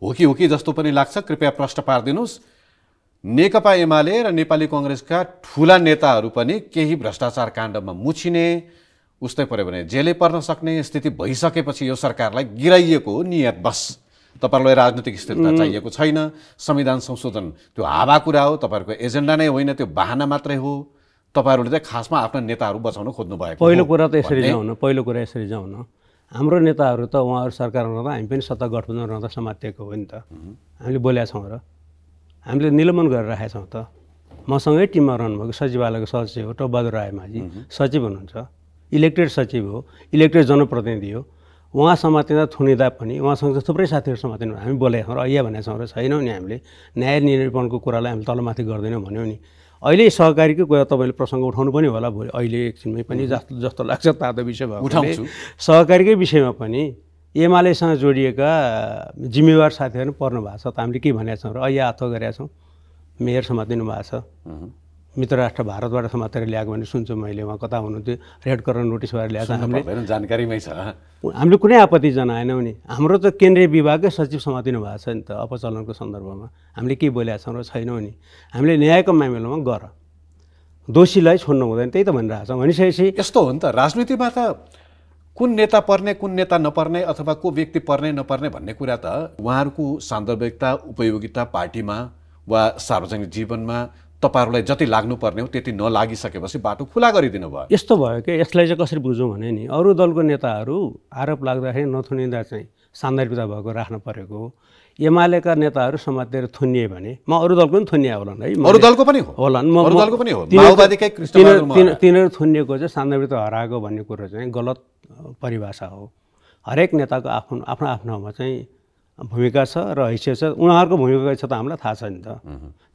हो कि हो कि जस्तो पनि लाग्छ कृपया प्रश्न पारिदिनुहोस् नेकपा एमाले र नेपाली कङ्ग्रेसका ठुला नेताहरू पनि केही भ्रष्टाचार काण्डमा मुछिने उस्तै पऱ्यो भने जेलै पर्न सक्ने स्थिति भइसकेपछि यो सरकारलाई गिराइएको हो नियत बस तपाईँहरूलाई राजनीतिक स्थिरता चाहिएको छैन संविधान संशोधन त्यो हावा कुरा हो तपाईँहरूको एजेन्डा नै होइन त्यो बाहना मात्रै हो तपाईँहरूले चाहिँ खासमा आफ्ना नेताहरू बचाउन खोज्नु भयो पहिलो कुरा त यसरी न पहिलो कुरा यसरी न हाम्रो नेताहरू त उहाँहरू सरकारमा रहँदा हामी पनि सत्ता गठबन्धन रहँदा समातिएको हो नि त हामीले बोलेका छौँ र हामीले निलम्बन गरेर राखेका छौँ त मसँगै टिममा रहनुभएको सचिवालयको सचिव हो टोबहादुर राई माझी सचिव हुनुहुन्छ इलेक्टेड सचिव हो इलेक्टेड जनप्रतिनिधि हो उहाँ समातिँदा थुनिँदा पनि उहाँसँग थुप्रै साथीहरू समातिनु हामी बोलेका छौँ र अहिले भनेका छौँ र छैनौँ नि हामीले न्याय निर्णयपनको कुरालाई हामी तलमाथि गर्दैनौँ भन्यौँ नि अहिले सहकारीकै कुरा तपाईँले प्रसङ्ग उठाउनु पनि होला भोलि अहिले एकछिनमै पनि जस्तो जस्तो लाग्छ तातो विषय भयो उठाउँछु सहकारीकै विषयमा पनि एमालेसँग जोडिएका जिम्मेवार साथीहरू पर्नु भएको छ त हामीले के भनेका छौँ र अहिले आथो गरेका छौँ मेयरसम्म दिनुभएको छ मित्र राष्ट्र भारतबाट समातेर ल्याएको भने सुन्छु मैले उहाँ कता हुनुहुन्थ्यो रेड कलर नोटिस भएर ल्याएको हामीले जानकारीमै छ हामीले कुनै आपत्ति जनाएनौँ नि हाम्रो त केन्द्रीय विभागकै सचिव समातिनु भएको छ नि त अपचलनको सन्दर्भमा हामीले के बोलेका छौँ र छैनौँ नि हामीले न्यायको मामिलामा गर दोषीलाई छोड्नु हुँदैन त्यही त भनिरहेको छौँ भनिसकेपछि यस्तो हो नि त राजनीतिमा त कुन नेता पर्ने कुन नेता नपर्ने अथवा को व्यक्ति पर्ने नपर्ने भन्ने कुरा त उहाँहरूको सान्दर्भिकता उपयोगिता पार्टीमा वा सार्वजनिक जीवनमा तपाईँहरूलाई जति लाग्नुपर्ने हो त्यति नलागिसकेपछि बाटो खुला गरिदिनु भयो यस्तो भयो कि यसलाई चाहिँ कसरी बुझौँ भने नि अरू दलको नेताहरू आरोप लाग्दाखेरि नथुनिँदा चाहिँ सान्दर्भिकता भएको राख्न परेको हो एमालेका नेताहरू समातेर थुनिए भने म अरू दलको पनि थुनिए होलान् है अरू दलको पनि होलान् तिनीहरू थुनिएको चाहिँ सान्दर्भिकता हराएको भन्ने कुरो चाहिँ गलत परिभाषा हो हरेक नेताको आफ्नो आफ्नो आफ्नोमा चाहिँ भूमिका छ र हैसियत छ उहाँहरूको भूमिका छ त हामीलाई थाहा छ नि त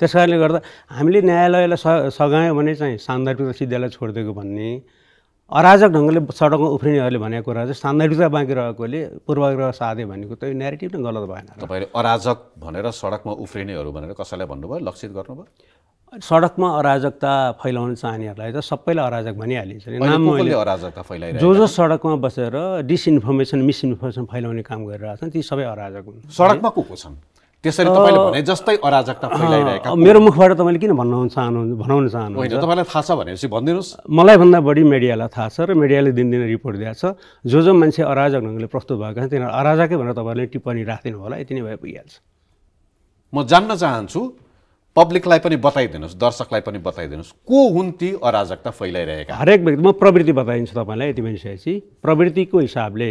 त्यस कारणले गर्दा हामीले न्यायालयलाई स सघायौँ भने चाहिँ सान्दर्भिकता सिद्धालाई छोडिदिएको भन्ने अराजक ढङ्गले सडकमा उफ्रिनेहरूले भनेको कुरा चाहिँ सान्दर्भिकता बाँकी रहेकोले पूर्वाग्रह साधे भनेको त यो नेटिभ नै गलत भएन तपाईँले अराजक भनेर सडकमा उफ्रिनेहरू भनेर कसैलाई भन्नुभयो लक्षित गर्नुभयो सडकमा अराजकता फैलाउन चाहनेहरूलाई त सबैलाई अराजक भनिहालिन्छ अराजकता फैलाइ जो जो सडकमा बसेर डिसइन्फर्मेसन मिसइन्फर्मेसन फैलाउने काम गरिरहेको गरिरहेछन् ती सबै अराजक हुन् सडकमा को को छन् त्यसरी तपाईँले भने जस्तै अराजकता फैलाइरहेका मेरो मुखबाट तपाईँले किन भन्न चाहनुहुन्छ भनाउन चाहनुहुन्छ तपाईँलाई थाहा छ भनेपछि भनिदिनुहोस् मलाई भन्दा बढी मिडियालाई थाहा छ र मिडियाले दिनदिनै रिपोर्ट दिएको छ जो जो मान्छे अराजक ढङ्गले प्रस्तुत भएका छन् तिनीहरू अराजकै भनेर तपाईँहरूले टिप्पणी राखिदिनु होला यति नै भए पुगिहाल्छ म जान्न चाहन्छु पब्लिकलाई पनि बताइदिनुहोस् दर्शकलाई पनि बताइदिनुहोस् को हुन् ती अराजकता फैलाइरहेका हरेक व्यक्ति म प्रवृत्ति बताइदिन्छु तपाईँलाई यति भनिसकेपछि प्रवृत्तिको हिसाबले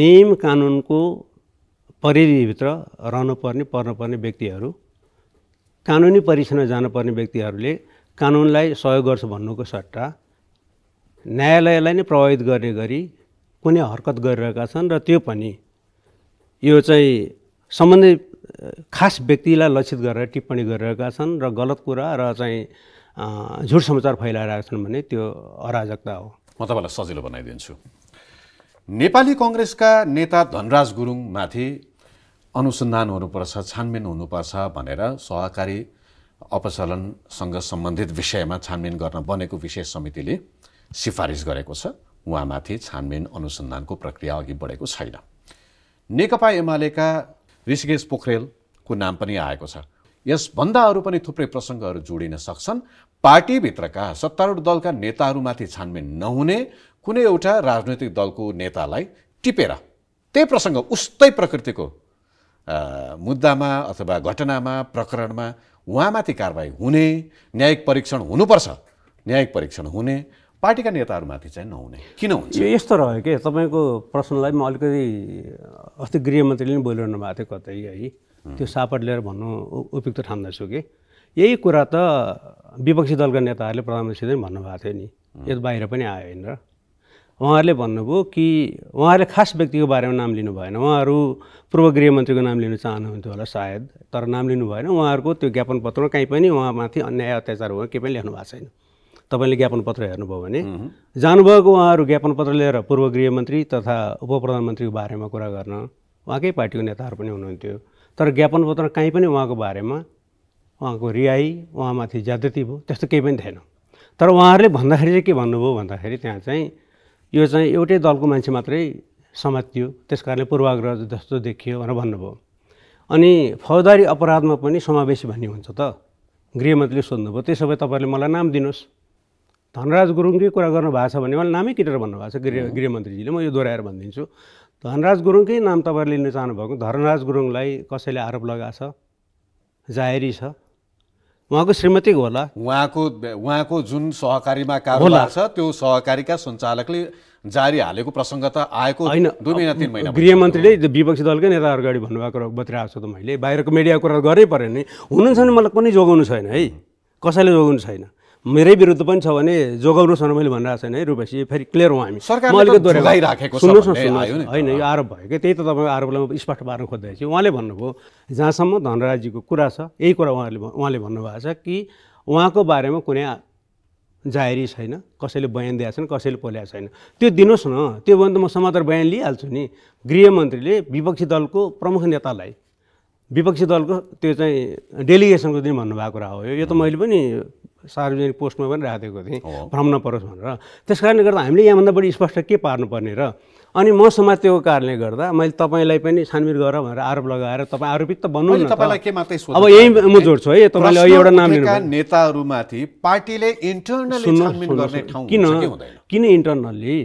नियम कानुनको परिधिभित्र रहनुपर्ने पर्नुपर्ने व्यक्तिहरू कानुनी परीक्षणमा जानुपर्ने व्यक्तिहरूले कानुनलाई सहयोग गर्छ भन्नुको सट्टा न्यायालयलाई नै प्रभावित गर्ने गरी कुनै हरकत गरिरहेका छन् र त्यो पनि यो चाहिँ सम्बन्धित खास व्यक्तिलाई लक्षित गरेर टिप्पणी गरिरहेका छन् र गलत कुरा र चाहिँ झुट समाचार फैलाइरहेका छन् भने त्यो अराजकता हो म तपाईँलाई सजिलो बनाइदिन्छु नेपाली कङ्ग्रेसका नेता धनराज गुरुङमाथि अनुसन्धान हुनुपर्छ छानबिन हुनुपर्छ भनेर सहकारी अपचलनसँग सम्बन्धित विषयमा छानबिन गर्न बनेको विशेष समितिले सिफारिस गरेको छ उहाँमाथि छानबिन अनुसन्धानको प्रक्रिया अघि बढेको छैन नेकपा एमालेका ऋषिकेश पोखरेलको नाम पनि आएको छ यसभन्दा अरू पनि थुप्रै प्रसङ्गहरू जोडिन सक्छन् पार्टीभित्रका सत्तारूढ दलका नेताहरूमाथि छानबिन नहुने कुनै एउटा राजनैतिक दलको नेतालाई टिपेर त्यही प्रसङ्ग उस्तै प्रकृतिको मुद्दामा अथवा घटनामा प्रकरणमा उहाँमाथि कारवाही हुने न्यायिक परीक्षण हुनुपर्छ न्यायिक परीक्षण हुने पार्टीका नेताहरूमाथि चाहिँ नहुने किन हुन्छ यो यस्तो रह्यो कि तपाईँको प्रश्नलाई म अलिकति अस्ति गृहमन्त्रीले पनि बोलिरहनु भएको थियो कतै है त्यो सापट लिएर भन्नु उपयुक्त ठान्दैछु कि यही कुरा त विपक्षी दलका नेताहरूले प्रधानमन्त्रीसित पनि भन्नुभएको थियो नि यो बाहिर पनि आयो होइन र उहाँहरूले भन्नुभयो कि उहाँहरूले खास व्यक्तिको बारेमा नाम लिनु भएन उहाँहरू पूर्व गृहमन्त्रीको नाम लिनु चाहनुहुन्थ्यो होला सायद तर नाम लिनु भएन उहाँहरूको त्यो ज्ञापन पत्रमा कहीँ पनि उहाँमाथि अन्याय अत्याचार भयो केही पनि लेख्नु भएको छैन तपाईँले ज्ञापन पत्र हेर्नुभयो भने जानुभएको उहाँहरू ज्ञापन पत्र लिएर पूर्व गृहमन्त्री तथा उप प्रधानमन्त्रीको बारेमा कुरा गर्न उहाँकै पार्टीको नेताहरू पनि हुनुहुन्थ्यो तर ज्ञापन पत्र काहीँ पनि उहाँको बारेमा उहाँको रिहाई उहाँमाथि ज्यादती भयो त्यस्तो केही पनि थिएन तर उहाँहरूले भन्दाखेरि चाहिँ के भन्नुभयो भन्दाखेरि त्यहाँ चाहिँ यो चाहिँ एउटै दलको मान्छे मात्रै समातियो त्यस कारणले पूर्वाग्रह जस्तो देखियो भनेर भन्नुभयो अनि फौजदारी अपराधमा पनि समावेशी भन्ने हुन्छ त गृहमन्त्रीले सोध्नुभयो त्यसो भए तपाईँहरूले मलाई नाम दिनुहोस् धनराज गुरुङकै कुरा गर्नु भएको छ भने उहाँले नामै किनेर भन्नुभएको छ गृह गृहमन्त्रीजीले म यो दोहोऱ्याएर भनिदिन्छु धनराज गुरुङकै नाम तपाईँहरूले लिन चाहनु भएको धनराज गुरुङलाई कसैले आरोप लगाएको छ जाहेरी छ उहाँको श्रीमती होला उहाँको उहाँको जुन सहकारीमा कारोबार छ त्यो सहकारीका सञ्चालकले जारी हालेको प्रसङ्ग त आएको होइन दुई महिना तिन महिना गृहमन्त्रीले विपक्षी दलकै नेताहरू अगाडि भन्नुभएको बतिरहेको छु त मैले बाहिरको मिडिया कुरा गरै पऱ्यो नि हुनुहुन्छ भने मलाई कुनै जोगाउनु छैन है कसैले जोगाउनु छैन मेरै विरुद्ध पनि छ भने जोगाउनुहोस् भनेर मैले भनिरहेको छैन है रुपेश फेरि क्लियर हौँ हामी म सुन्नुहोस् न सुन्नुहोस् होइन यो आरोप भयो कि त्यही त तपाईँको आरोपलाई म स्पष्ट पार्न खोज्दैछु उहाँले भन्नुभयो जहाँसम्म धनराजीको कुरा छ यही कुरा उहाँले उहाँले भन्नुभएको छ कि उहाँको बारेमा कुनै जाहेरी छैन कसैले बयान दिएको छैन कसैले पोल्याएको छैन त्यो दिनुहोस् न त्यो भने त म समाचार बयान लिइहाल्छु नि गृहमन्त्रीले विपक्षी दलको प्रमुख नेतालाई विपक्षी दलको त्यो चाहिँ डेलिगेसनको दिन भन्नुभएको कुरा हो यो त मैले पनि सार्वजनिक पोस्टमा पनि राखेको थिएँ भ्रम नपरोस् भनेर त्यस कारणले गर्दा हामीले यहाँभन्दा बढी स्पष्ट के पार्नुपर्ने र अनि समाज त्यो कारणले गर्दा मैले तपाईँलाई पनि छानबिन गर भनेर आरोप लगाएर तपाईँ आरोपित त बन्नु अब यही म जोड्छु है तपाईँले एउटा नाम नेताहरूमाथि पार्टीले इन्टरनल किन किन इन्टरनल्ली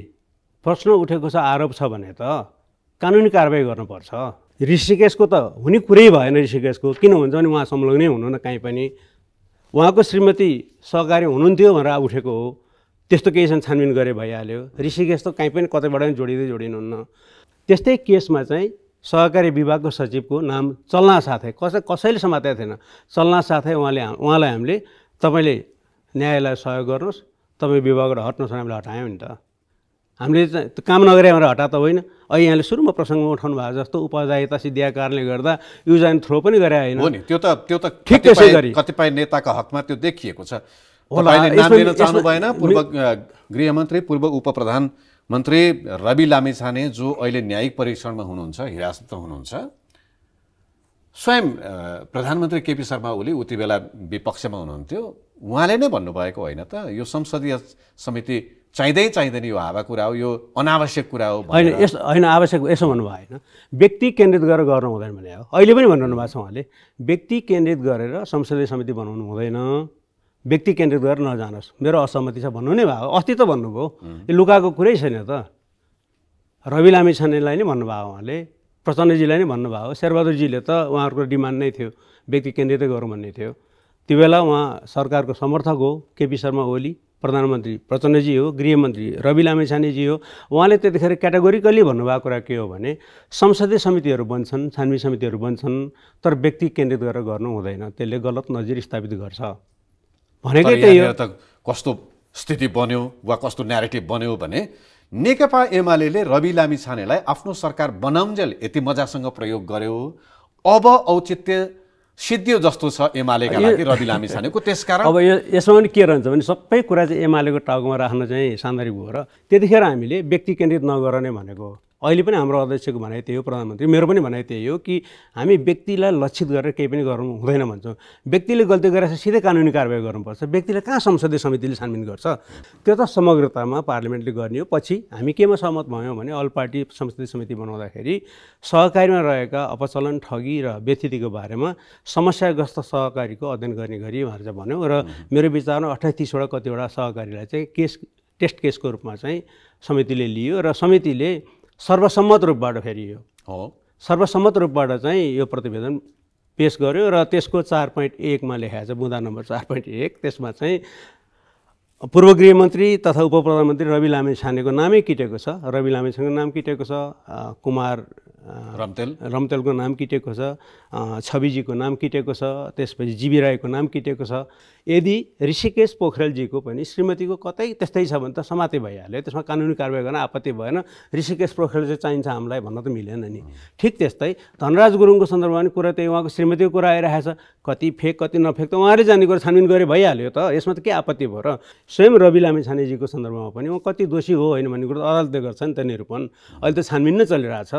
प्रश्न उठेको छ आरोप छ भने त कानुनी कारवाही गर्नुपर्छ ऋषिकेशको त हुने कुरै भएन ऋषिकेशको किन हुन्छ भने उहाँ संलग्नै हुनुहुन्न न काहीँ पनि उहाँको श्रीमती सहकारी हुनुहुन्थ्यो भनेर उठेको हो त्यस्तो केही छानबिन गरे भइहाल्यो ऋषिकेश त कहीँ पनि कतैबाट पनि जोडिँदै जोडिनुहुन्न त्यस्तै केसमा चाहिँ सहकारी विभागको सचिवको नाम चल्ना साथै कसै कसैले समातेको थिएन चल्ना साथै उहाँले उहाँलाई हामीले तपाईँले न्यायालय सहयोग गर्नुहोस् तपाईँ विभागबाट हट्नुहोस् हामीले हटायौँ नि त हामीले काम नगरे भनेर हटा त होइन अहिले यहाँले सुरुमा प्रसङ्ग उठाउनु भएको जस्तो उपदायिता सिद्धिया कारणले गर्दा युज एन्ड थ्रो पनि गरे होइन हो नि त्यो त त्यो त ठिक त्यसै गरी कतिपय नेताको हकमा त्यो देखिएको छ चाहनु भएन पूर्व गृहमन्त्री पूर्व उप प्रधानमन्त्री रवि लामिछाने जो अहिले न्यायिक परीक्षणमा हुनुहुन्छ हिरासत हुनुहुन्छ स्वयं प्रधानमन्त्री केपी शर्मा ओली उति बेला विपक्षमा हुनुहुन्थ्यो उहाँले नै भन्नुभएको होइन त यो संसदीय समिति चाहिँदै चाहिँदैन यो हावा कुरा हो यो अनावश्यक कुरा हो होइन यस होइन आवश्यक यसो भन्नुभयो होइन व्यक्ति केन्द्रित गरेर गर्नु हुँदैन भने अब अहिले पनि भनिरहनु भएको छ उहाँले व्यक्ति केन्द्रित गरेर संसदीय समिति बनाउनु हुँदैन व्यक्ति केन्द्रित गरेर नजानुहोस् मेरो असहमति छ भन्नु नै भयो अस्ति त भन्नुभयो यो लुगाको कुरै छैन त रवि लामी छानेलाई नै भन्नुभयो उहाँले प्रचण्डजीलाई नै भन्नुभयो शेरबहादुरजीले त उहाँहरूको डिमान्ड नै थियो व्यक्ति केन्द्रितै गरौँ भन्ने थियो त्यो बेला उहाँ सरकारको समर्थक हो केपी शर्मा ओली प्रधानमन्त्री प्रचण्डजी हो गृहमन्त्री रवि लामेछानेजी हो उहाँले त्यतिखेर क्याटेगोरिकल्ली भन्नुभएको कुरा के हो भने संसदीय समितिहरू बन्छन् छानबिन समितिहरू बन्छन् तर व्यक्ति केन्द्रित गरेर गर्नु हुँदैन त्यसले गलत नजिर स्थापित गर्छ भनेकै त्यही हो त कस्तो स्थिति बन्यो वा कस्तो न्यारेटिभ बन्यो भने नेकपा एमाले रवि लामी छानेलाई आफ्नो सरकार बनाउन्जेल यति मजासँग प्रयोग गर्यो अब औचित्य सिद्धियो जस्तो छ एमालेका लागि रवि लामी छानेको त्यसकारण अब यसमा पनि के रहन्छ भने सबै कुरा चाहिँ एमालेको टाउकोमा राख्न चाहिँ सान्दर्भिक हो र त्यतिखेर हामीले व्यक्ति केन्द्रित नगर्ने भनेको अहिले पनि हाम्रो अध्यक्षको भनाइ त्यही हो प्रधानमन्त्री मेरो पनि भनाइ त्यही हो कि हामी व्यक्तिलाई लक्षित गरेर केही पनि गर्नु हुँदैन भन्छौँ व्यक्तिले गल्ती गरेर सिधै कानुनी कारवाही गर्नुपर्छ व्यक्तिलाई कहाँ संसदीय समितिले छानबिन गर्छ त्यो त समग्रतामा पार्लियामेन्टले गर्ने हो पछि हामी केमा सहमत भयौँ भने अल पार्टी संसदीय समिति बनाउँदाखेरि सहकारीमा रहेका अपचलन ठगी र व्यतिथिको बारेमा समस्याग्रस्त सहकारीको अध्ययन गर्ने गरी भनेर चाहिँ भन्यौँ र मेरो विचारमा अठाइस कतिवटा सहकारीलाई चाहिँ केस टेस्ट केसको रूपमा चाहिँ समितिले लियो र समितिले सर्वसम्मत रूपबाट फेरि यो हो सर्वसम्मत रूपबाट चाहिँ यो प्रतिवेदन पेस गर्यो र त्यसको चार पोइन्ट एकमा लेखाएको छ बुँदा नम्बर चार पोइन्ट एक त्यसमा चाहिँ पूर्व गृहमन्त्री तथा उप प्रधानमन्त्री रवि लामे छानेको नामै किटेको छ रवि लामे छानेको नाम किटेको छ कुमार रम्तेल रम्तेलको नाम किटेको छ छविजीको नाम किटेको छ त्यसपछि जीवी राईको नाम किटेको छ यदि ऋषिकेश पोखरेलजीको पनि श्रीमतीको कतै त्यस्तै छ भने त समाते भइहाल्यो त्यसमा कानुनी कारवाही गर्न आपत्ति भएन ऋषिकेश पोखरेल चाहिँ चाहिन्छ हामीलाई भन्न त मिलेन नि ठिक त्यस्तै धनराज गुरुङको सन्दर्भमा पनि कुरा त्यही उहाँको श्रीमतीको कुरा आइरहेको छ कति फेक कति नफेक त उहाँले जाने कुरो छानबिन गरे भइहाल्यो त यसमा त के आपत्ति भयो र स्वयं रवि लामे छानेजीको सन्दर्भमा पनि उहाँ कति दोषी हो होइन भन्ने कुरो त अदालतले गर्छ नि त निरूपण अहिले त छानबिन नै चलिरहेछ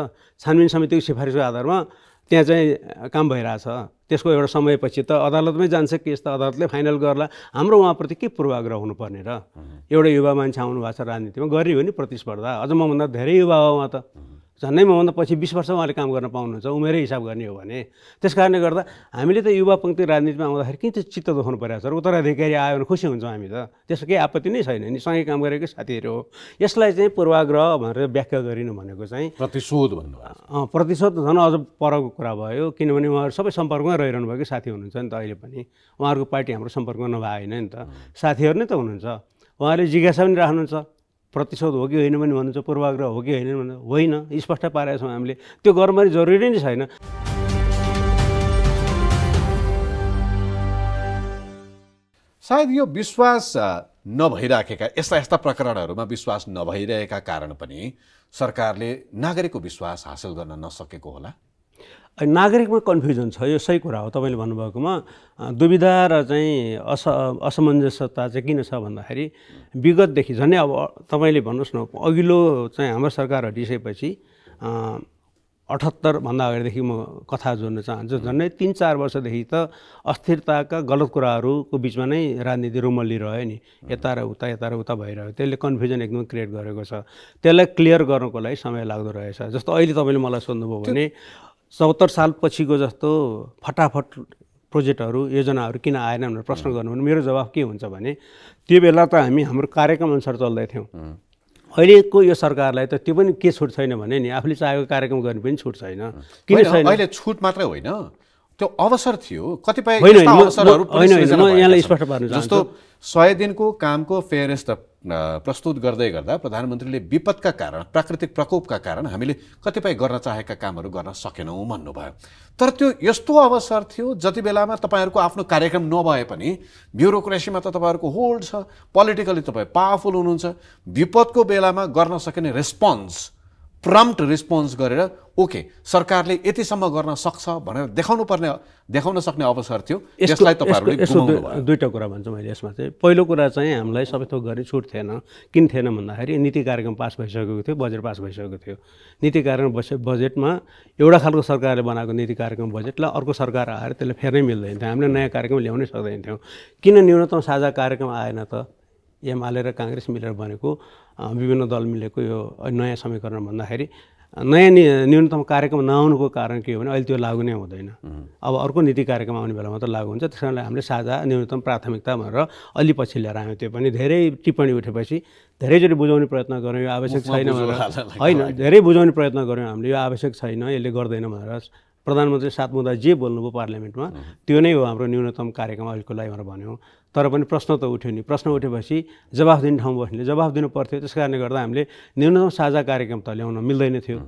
छानबिन समितिको सिफारिसको आधारमा त्यहाँ चाहिँ काम भइरहेछ त्यसको एउटा समयपछि त अदालतमै जान्छ केस त अदालतले फाइनल गर्ला हाम्रो उहाँप्रति के पूर्वाग्रह हुनुपर्ने र एउटा युवा मान्छे आउनु भएको छ राजनीतिमा गरियो नि प्रतिस्पर्धा अझ मभन्दा धेरै युवा हो उहाँ त झन्नै मभन्दा पछि बिस वर्ष उहाँले काम गर्न पाउनुहुन्छ उमेरै हिसाब गर्ने हो भने त्यस कारणले गर्दा हामीले त युवा पङ्क्ति राजनीतिमा आउँदाखेरि किन चाहिँ चित्त दुखाउनु परेको छ र उत्तराधिकारी आयो भने खुसी हुन्छौँ हामी त त्यसको केही आपत्ति नै छैन नि सँगै काम गरेकै साथीहरू हो यसलाई चाहिँ पूर्वाग्रह भनेर व्याख्या गरिनु भनेको चाहिँ प्रतिशोध भन्नुभयो प्रतिशोध झन् अझ परको कुरा भयो किनभने उहाँहरू सबै सम्पर्कमा रहिरहनु भएको साथी हुनुहुन्छ नि त अहिले पनि उहाँहरूको पार्टी हाम्रो सम्पर्कमा नभए होइन नि त साथीहरू नै त हुनुहुन्छ उहाँहरूले जिज्ञासा पनि राख्नुहुन्छ प्रतिशोध हो कि होइन भने भन्नुहुन्छ पूर्वाग्रह हो कि होइन भने होइन स्पष्ट पारेका छौँ हामीले त्यो गर्नु पनि जरुरी नै छैन सायद यो विश्वास नभइराखेका यस्ता यस्ता प्रकरणहरूमा विश्वास नभइरहेका कारण पनि सरकारले नागरिकको विश्वास हासिल गर्न नसकेको होला नागरिकमा कन्फ्युजन छ यो सही कुरा हो तपाईँले भन्नुभएकोमा दुविधा र चाहिँ अस असमञ्जसता चाहिँ किन छ भन्दाखेरि विगतदेखि झन् अब तपाईँले भन्नुहोस् न अघिल्लो चाहिँ हाम्रो सरकार हटिसकेपछि अठहत्तरभन्दा अगाडिदेखि म कथा जोड्न चाहन्छु झन्डै तिन चार वर्षदेखि त अस्थिरताका गलत कुराहरूको बिचमा नै राजनीति रह्यो नि यता र उता यता र उता भइरह्यो त्यसले कन्फ्युजन एकदम क्रिएट गरेको छ त्यसलाई क्लियर गर्नुको लागि समय लाग्दो रहेछ जस्तो अहिले तपाईँले मलाई सोध्नुभयो भने चौहत्तर पछिको जस्तो फटाफट प्रोजेक्टहरू योजनाहरू किन आएन भनेर प्रश्न गर्नु भने मेरो जवाब के हुन्छ भने त्यो बेला त हामी हाम्रो कार्यक्रम अनुसार चल्दैथ्यौँ अहिलेको यो सरकारलाई त त्यो पनि के छुट छैन भने नि आफूले चाहेको कार्यक्रम गर्ने पनि छुट छैन किन छैन अहिले छुट मात्रै होइन त्यो अवसर थियो कतिपय यहाँलाई स्पष्ट पार्नु जस्तो सय दिनको कामको फेयरेस्ट प्रस्तुत गर्दै गर्दा प्रधानमन्त्रीले विपदका कारण प्राकृतिक प्रकोपका कारण हामीले कतिपय गर्न चाहेका कामहरू गर्न सकेनौँ भन्नुभयो तर त्यो यस्तो अवसर थियो जति बेलामा तपाईँहरूको आफ्नो कार्यक्रम नभए पनि ब्युरोक्रेसीमा त तपाईँहरूको होल्ड छ पोलिटिकली तपाईँ पावरफुल हुनुहुन्छ विपदको बेलामा गर्न सकिने रेस्पोन्स प्रम्प्ट रेस्पोन्स गरेर ओके सरकारले यतिसम्म गर्न सक्छ भनेर देखाउनु पर्ने देखाउन सक्ने अवसर थियो यसलाई तपाईँहरूले दुईवटा कुरा भन्छु मैले यसमा चाहिँ पहिलो कुरा चाहिँ हामीलाई सबै थोक गरी छुट थिएन किन थिएन भन्दाखेरि नीति कार्यक्रम पास भइसकेको थियो बजेट पास भइसकेको थियो नीति कार्यक्रम बजेटमा एउटा खालको सरकारले बनाएको नीति कार्यक्रम बजेटलाई अर्को सरकार आएर त्यसले फेर्नै मिल्दैन थियो हामीले नयाँ कार्यक्रम ल्याउनै सक्दैन थियौँ किन न्यूनतम साझा कार्यक्रम आएन त एमाले र काङ्ग्रेस मिलेर बनेको विभिन्न दल मिलेको यो नयाँ समीकरण भन्दाखेरि नयाँ न्यूनतम कार्यक्रम नआउनुको कारण के हो भने अहिले त्यो लागु नै हुँदैन अब अर्को नीति कार्यक्रम आउने बेला मात्रै लागु हुन्छ त्यस कारणले हामीले साझा न्यूनतम प्राथमिकता भनेर अलि पछि ल्याएर आयौँ त्यो पनि धेरै टिप्पणी उठेपछि धेरैचोटि बुझाउने प्रयत्न गऱ्यौँ यो आवश्यक छैन भनेर होइन धेरै बुझाउने प्रयत्न गऱ्यौँ हामीले यो आवश्यक छैन यसले गर्दैन भनेर प्रधानमन्त्री सात मुद्दा जे बोल्नुभयो पार्लियामेन्टमा त्यो नै हो हाम्रो न्यूनतम कार्यक्रम अहिलेको लागि भनेर भन्यौँ तर पनि प्रश्न त उठ्यो नि प्रश्न उठेपछि जवाफ दिने ठाउँ बस्नेले जवाफ दिनु पर्थ्यो त्यस कारणले गर्दा हामीले न्यूनतम साझा कार्यक्रम त ल्याउन मिल्दैन थियो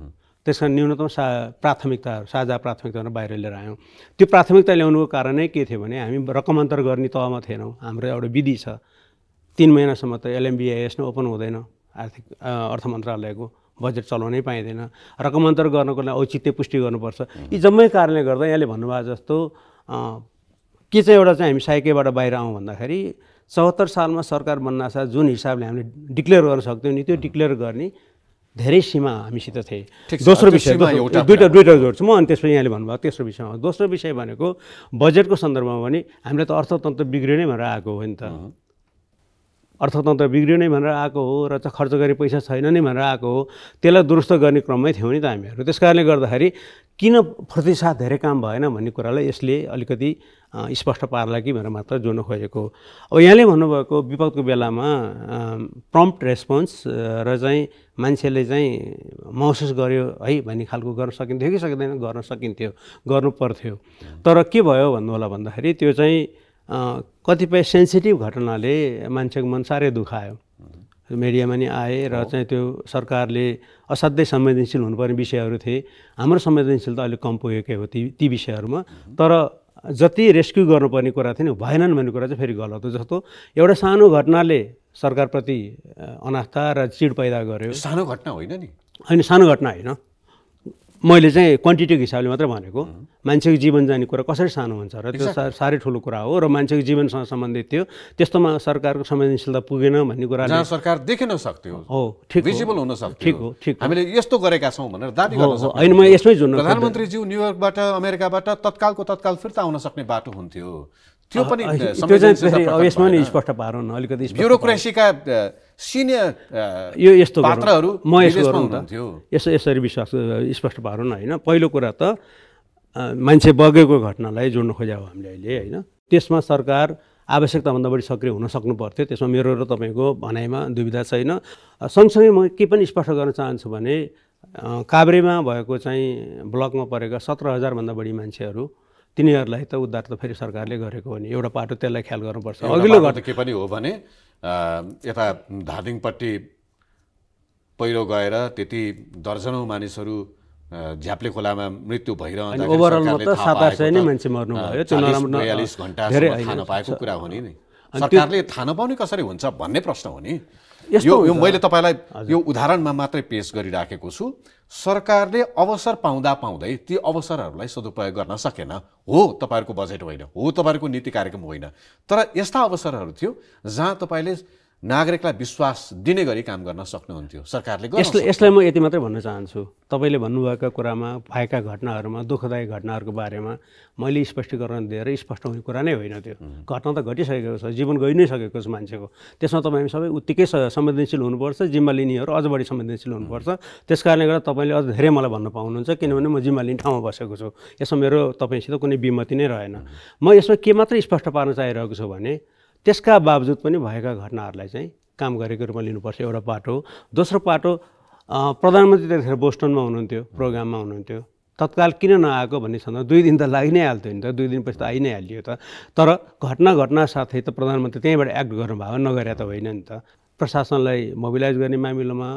त्यस कारण न्यूनतम सा प्राथमिकताहरू साझा प्राथमिकताहरू बाहिर लिएर आयौँ त्यो प्राथमिकता ल्याउनुको कारण नै के थियो भने हामी रकम अन्तर गर्ने तहमा थिएनौँ हाम्रो एउटा विधि छ तिन महिनासम्म त एलएमबिआइएस नै ओपन हुँदैन आर्थिक अर्थ मन्त्रालयको बजेट चलाउनै पाइँदैन अन्तर गर्नको लागि औचित्य पुष्टि गर्नुपर्छ यी जम्मै कारणले गर्दा यहाँले भन्नुभएको जस्तो के चाहिँ एउटा चाहिँ हामी साइकेबाट बाहिर आउँ भन्दाखेरि चौहत्तर सालमा सरकार बन्नासा जुन हिसाबले हामीले डिक्लेयर गर्न सक्थ्यौँ नि त्यो डिक्लेयर गर्ने धेरै सीमा हामीसित थिए दोस्रो विषय दुईवटा दुईवटा जोड्छु म अनि त्यसपछि यहाँले भन्नुभयो तेस्रो विषयमा दोस्रो विषय भनेको बजेटको सन्दर्भमा भने हामीलाई त अर्थतन्त्र बिग्रियो नै भनेर आएको हो नि त अर्थतन्त्र बिग्रियो नै भनेर आएको हो र त खर्च गरे पैसा छैन नै भनेर आएको हो त्यसलाई दुरुस्त गर्ने क्रममै थियौँ नि त हामीहरू त्यस कारणले गर्दाखेरि किन प्रतिशत धेरै काम भएन भन्ने कुरालाई यसले अलिकति स्पष्ट पार्ला कि भनेर मात्र जोड्न खोजेको अब यहाँले भन्नुभएको विपदको बेलामा प्रम्प्ट रेस्पोन्स र चाहिँ मान्छेले चाहिँ महसुस गर्यो है भन्ने खालको गर्न सकिन्थ्यो कि सकिँदैन गर्न सकिन्थ्यो गर्नु पर्थ्यो तर के भयो भन्नु होला भन्दाखेरि त्यो चाहिँ कतिपय सेन्सिटिभ घटनाले मान्छेको मन साह्रै दुखायो मिडियामा नि आए र चाहिँ त्यो सरकारले असाध्यै संवेदनशील हुनुपर्ने विषयहरू थिए हाम्रो संवेदनशील त अहिले कम पुगेकै हो ती ती विषयहरूमा तर जति रेस्क्यु गर्नुपर्ने कुरा थियो नि भएनन् भन्ने कुरा चाहिँ फेरि गलत हो जस्तो एउटा सानो घटनाले सरकारप्रति अनास्था र चिड पैदा गर्यो सानो घटना होइन नि होइन सानो घटना होइन मैले चाहिँ क्वान्टिटीको हिसाबले मात्र भनेको मान्छेको जीवन जाने कुरा कसरी सानो हुन्छ र त्यो साह्रै ठुलो कुरा हो र मान्छेको जीवनसँग सम्बन्धित थियो त्यस्तोमा सरकारको संवेदनशीलता पुगेन भन्ने कुरा सरकार देखिन सक्थ्यो हो ठिक हुन सक्थ्यो ठिक हो ठिक हामीले यस्तो गरेका छौँ भनेर दाबी होइन म यसमै जुन प्रधानमन्त्रीज्यू न्युयोर्कबाट अमेरिकाबाट तत्कालको तत्काल फिर्ता आउन सक्ने बाटो हुन्थ्यो त्यो पनि यसमा नै स्पष्ट पारौँ न अलिकति ब्युरोक्रेसीका सिनियर यो यस्तो पात्रहरू म यसो यसरी विश्वास स्पष्ट पारौँ न होइन पहिलो कुरा त मान्छे बगेको घटनालाई जोड्नु खोज्या हो हामीले अहिले होइन त्यसमा सरकार आवश्यकताभन्दा बढी सक्रिय हुन सक्नु पर्थ्यो त्यसमा मेरो र तपाईँको भनाइमा दुविधा छैन सँगसँगै म के पनि स्पष्ट गर्न चाहन्छु भने काभ्रेमा भएको चाहिँ ब्लकमा परेका सत्र हजारभन्दा बढी मान्छेहरू तिनीहरूलाई त उद्धार त फेरि सरकारले गरेको हो नि एउटा पाटो त्यसलाई ख्याल गर्नुपर्छ अघिल्लो घर के पनि हो भने यता धादिङपट्टि पहिरो गएर त्यति दर्जनौँ मानिसहरू झ्याप्ले खोलामा मृत्यु भइरहेको ओभरअलमा त सात आठ सय मान्छे मर्नुभयो त्यो नराम्रो घन्टा धेरै थाहा कुरा हो नि सरकारले थाहा नपाउने कसरी हुन्छ भन्ने प्रश्न हो नि यो यो मैले तपाईँलाई यो उदाहरणमा मात्रै पेस गरिराखेको छु सरकारले अवसर पाउँदा पाउँदै ती अवसरहरूलाई सदुपयोग गर्न सकेन हो तपाईँहरूको बजेट होइन हो तपाईँहरूको नीति कार्यक्रम होइन तर यस्ता अवसरहरू थियो जहाँ तपाईँले नागरिकलाई विश्वास दिने गरी काम गर्न सक्नुहुन्थ्यो सरकारले यसलाई यसलाई म यति मात्रै भन्न चाहन्छु तपाईँले भन्नुभएको कुरामा भएका घटनाहरूमा दुःखदायी घटनाहरूको बारेमा मैले स्पष्टीकरण दिएर स्पष्ट हुने कुरा नै होइन त्यो घटना त घटिसकेको छ जीवन गइ नै सकेको छ मान्छेको त्यसमा तपाईँ सबै उत्तिकै संवेदनशील हुनुपर्छ जिम्मा लिनेहरू अझ बढी संवेदनशील हुनुपर्छ त्यस कारणले गर्दा तपाईँले अझ धेरै मलाई भन्न पाउनुहुन्छ किनभने म जिम्मा लिने ठाउँमा बसेको छु यसमा मेरो तपाईँसित कुनै बिमति नै रहेन म यसमा के मात्र स्पष्ट पार्न चाहिरहेको छु भने त्यसका बावजुद पनि भएका घटनाहरूलाई चाहिँ काम गरेको रूपमा लिनुपर्छ एउटा पाठ हो दोस्रो पाटो हो प्रधानमन्त्री त्यतिखेर बोस्टनमा हुनुहुन्थ्यो प्रोग्राममा हुनुहुन्थ्यो तत्काल किन नआएको भन्ने सन्दर्भ दुई दिन त लागि नै हाल्थ्यो नि त दुई दिनपछि त आइ नै हालियो त तर घटना घटना साथै त प्रधानमन्त्री त्यहीँबाट एक्ट गर्नुभयो नगरे त होइन नि त प्रशासनलाई मोबिलाइज गर्ने मामिलोमा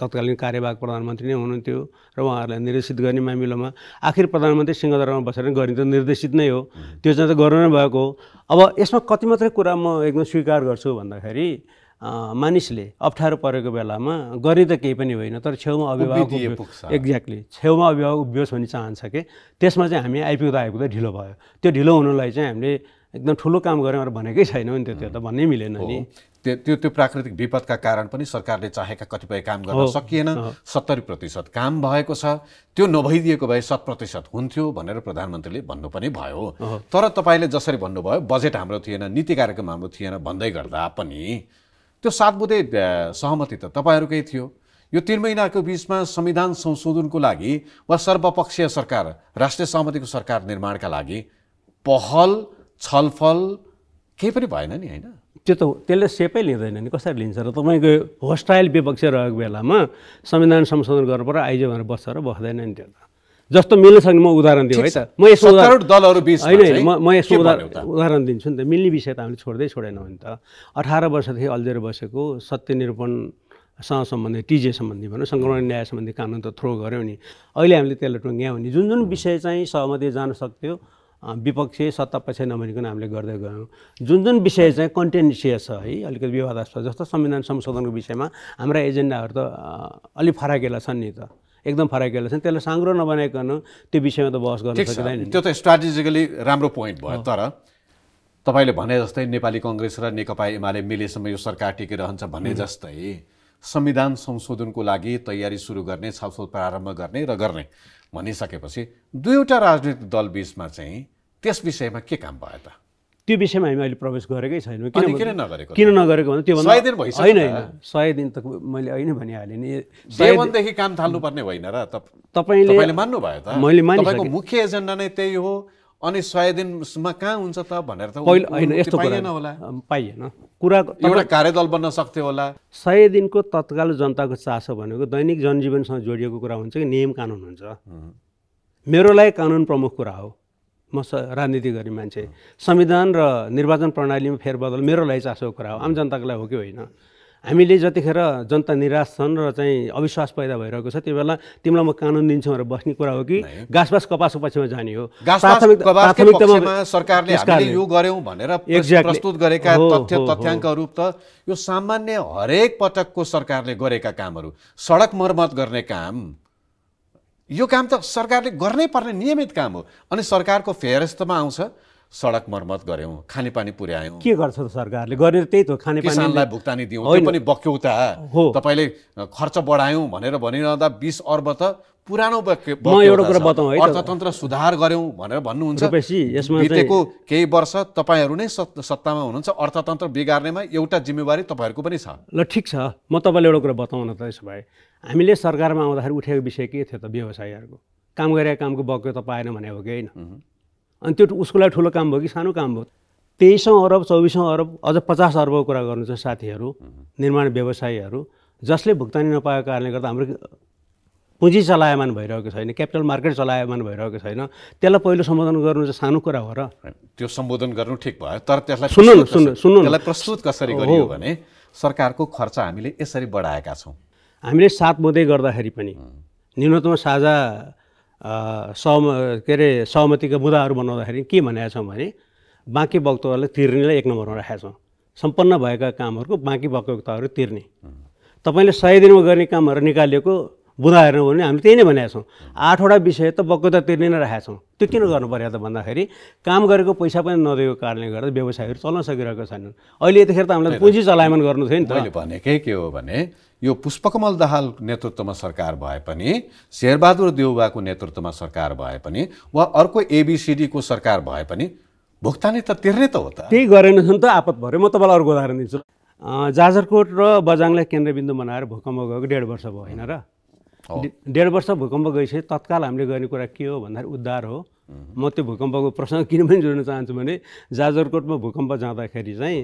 तत्कालीन कार्यवाहक प्रधानमन्त्री नै हुनुहुन्थ्यो र उहाँहरूलाई निर्देशित गर्ने मामिलोमा आखिर प्रधानमन्त्री सिंहदरमा बसेर त निर्देशित नै हो त्यो चाहिँ त गर्नु नै भएको अब यसमा कति मात्रै कुरा म एकदम स्वीकार गर्छु भन्दाखेरि मानिसले अप्ठ्यारो परेको बेलामा गरे त केही पनि होइन तर छेउमा अभिभावक एक्ज्याक्टली छेउमा अभिभावक उभियोस् भन्ने चाहन्छ कि त्यसमा चाहिँ हामी आइपुग्दा आइपुग्दा ढिलो भयो त्यो ढिलो हुनुलाई चाहिँ हामीले एकदम ठुलो काम गऱ्यौँ भनेकै छैनौँ नि त्यो त भन्नै मिलेन नि त्यो त्यो प्राकृतिक विपदका कारण पनि सरकारले चाहेका कतिपय काम गर्न सकिएन सत्तरी प्रतिशत काम भएको छ त्यो नभइदिएको भए शत प्रतिशत हुन्थ्यो भनेर प्रधानमन्त्रीले भन्नु पनि भयो तर तपाईँले जसरी भन्नुभयो बजेट हाम्रो थिएन नीति कार्यक्रम हाम्रो थिएन भन्दै गर्दा पनि त्यो सात बुधे सहमति त तपाईँहरूकै थियो यो तिन महिनाको बिचमा संविधान संशोधनको लागि वा सर्वपक्षीय सरकार राष्ट्रिय सहमतिको सरकार निर्माणका लागि पहल छलफल केही पनि भएन नि होइन त्यो त त्यसले सेपै लिँदैन नि कसरी लिन्छ र तपाईँको होस्टाइल विपक्ष रहेको बेलामा संविधान संशोधन गर्नु पऱ्यो आइज भनेर बस्छ र बस्दैन नि त्यो त जस्तो मिल्न सक्ने म उदाहरण दिउँ है त म यसो होइन म यसो उदाहरण दिन्छु नि त मिल्ने विषय त हामीले छोड्दै छोडेनौँ नि त अठार वर्षदेखि अल्झेर बसेको सत्यनिरूपणसँग सम्बन्धी टिजे सम्बन्धी भनौँ सङ्क्रमण न्याय सम्बन्धी कानुन त थ्रो गऱ्यौँ नि अहिले हामीले त्यसलाई टुङ्ग्यायौँ नि जुन जुन विषय चाहिँ सहमति जान सक्थ्यो सत्ता पक्ष नभनिकन हामीले गर्दै गयौँ जुन जुन विषय चाहिँ कन्टेन्सियस छ है अलिकति विवादास्पद जस्तो संविधान संशोधनको विषयमा हाम्रा एजेन्डाहरू त अलिक फराकेला छन् नि त एकदम फराकिएला छन् त्यसलाई साङ्ग्रो नबनाइकन त्यो विषयमा त बहस गर्न सकिँदैन त्यो त स्ट्राटेजिकली राम्रो पोइन्ट भयो तर तपाईँले भने जस्तै नेपाली कङ्ग्रेस र नेकपा एमाले मिलेसम्म यो सरकार टिकिरहन्छ भने जस्तै संविधान संशोधनको लागि तयारी सुरु गर्ने छलफल प्रारम्भ गर्ने र गर्ने भनिसकेपछि दुईवटा राजनीतिक दल बिचमा चाहिँ त्यस विषयमा के काम भयो त त्यो विषयमा हामी अहिले प्रवेश गरेकै छैनौँ किन किन नगरेको किन नगरेको भन्दा त्यो होइन होइन सय दिन त मैले अहिले भनिहालेँ नि काम थाल्नुपर्ने होइन र तपाईँले मान्नुभयो त मैले मुख्य एजेन्डा नै त्यही हो अनि सय दिनमा कहाँ हुन्छ त भनेर त यस्तो पाइएन पाइएन कुरा एउटा कार्यदल बन्न सक्थ्यो होला सय दिनको तत्काल जनताको चासो भनेको दैनिक जनजीवनसँग जोडिएको कुरा हुन्छ कि नियम कानुन हुन्छ मेरो लागि कानुन प्रमुख कुरा हो म स राजनीति गर्ने मान्छे संविधान र निर्वाचन प्रणालीमा फेरबदल मेरो लागि चासोको कुरा हो आम जनताको लागि हो कि होइन हामीले जतिखेर जनता निराश छन् र चाहिँ अविश्वास पैदा भइरहेको छ त्यो बेला तिमीलाई म कानुन दिन्छौँ भनेर बस्ने कुरा हो कि घाँसबास कपासको पछिमा जाने हो सरकारले यो गऱ्यौँ भनेर प्रस्तुत गरेका तथ्य तथ्याङ्कहरू त यो सामान्य हरेक पटकको सरकारले गरेका कामहरू सडक मर्मत गर्ने काम यो काम त सरकारले गर्नै पर्ने नियमित काम हो अनि सरकारको फेहरस्तमा आउँछ सडक मर्मत गऱ्यौँ खानेपानी पुर्यायौँ के गर्छ त सरकारले गर्ने त्यही त खाने किसानलाई भुक्तानी दिउँ त्यो पनि बक्यौता हो तपाईँले खर्च बढायौँ भनेर भनिरहँदा बिस अर्ब त पुरानो एउटा कुरा बताउँ है अर्थतन्त्र सुधार गऱ्यौँ भनेर भन्नुहुन्छ बितेको केही वर्ष तपाईँहरू नै सत्तामा हुनुहुन्छ अर्थतन्त्र बिगार्नेमा एउटा जिम्मेवारी तपाईँहरूको पनि छ ल ठिक छ म तपाईँलाई एउटा कुरा बताउन त यसो भए हामीले सरकारमा आउँदाखेरि उठेको विषय के थियो त व्यवसायीहरूको काम गरेका कामको बक्यो त पाएन भने हो कि होइन अनि त्यो उसको लागि ठुलो काम भयो कि सानो काम भयो तेइसौँ अरब चौबिसौँ अरब अझ पचास अरबको कुरा गर्नु छ साथीहरू निर्माण व्यवसायीहरू जसले भुक्तानी नपाएको कारणले गर्दा हाम्रो पुँजी चलायमान भइरहेको छैन क्यापिटल मार्केट चलायमान भइरहेको छैन त्यसलाई पहिलो सम्बोधन गर्नु चाहिँ सानो कुरा हो र त्यो सम्बोधन गर्नु ठिक भयो तर त्यसलाई सुन्नु सुन्नु सुन्नु त्यसलाई प्रस्तुत कसरी गर्यो भने सरकारको खर्च हामीले यसरी बढाएका छौँ हामीले सात मुद्दै गर्दाखेरि पनि न्यूनतम साझा सहम के अरे सहमतिका मुद्दाहरू बनाउँदाखेरि के भनेका छौँ भने बाँकी वक्तहरूलाई तिर्नेलाई एक नम्बरमा राखेका छौँ सम्पन्न भएका कामहरूको बाँकी वक्तहरू तिर्ने तपाईँले सय दिनमा गर्ने कामहरू निकालिएको बुधा हेर्नु भने हामी त्यही नै भनेका छौँ आठवटा विषय त बक्कता तिर्ने नै राखेका छौँ त्यो किन गर्नु पर्यो त भन्दाखेरि काम गरेको पैसा पनि नदिएको कारणले गर्दा व्यवसायहरू चल्न सकिरहेको छैनन् अहिले यतिखेर त हामीलाई पुँजी चलायमान गर्नु थियो नि त भनेकै के हो भने यो पुष्पकमल दाहाल नेतृत्वमा सरकार भए पनि शेरबहादुर देउबाको नेतृत्वमा सरकार भए पनि वा अर्को एबिसिडीको सरकार भए पनि भुक्तानी त तिर्ने त हो त त्यही गरेनछन् त आपत भर्यो म तपाईँलाई अर्को उदाहरण दिन्छु जाजरकोट र बजाङलाई केन्द्रबिन्दु बनाएर भूकम्प गएको डेढ वर्ष भयो होइन र डेढ वर्ष भूकम्प गइसके तत्काल हामीले गर्ने कुरा के हो भन्दाखेरि उद्धार हो म त्यो भूकम्पको प्रसङ्ग किन पनि जोड्न चाहन्छु भने जाजरकोटमा भूकम्प जाँदाखेरि चाहिँ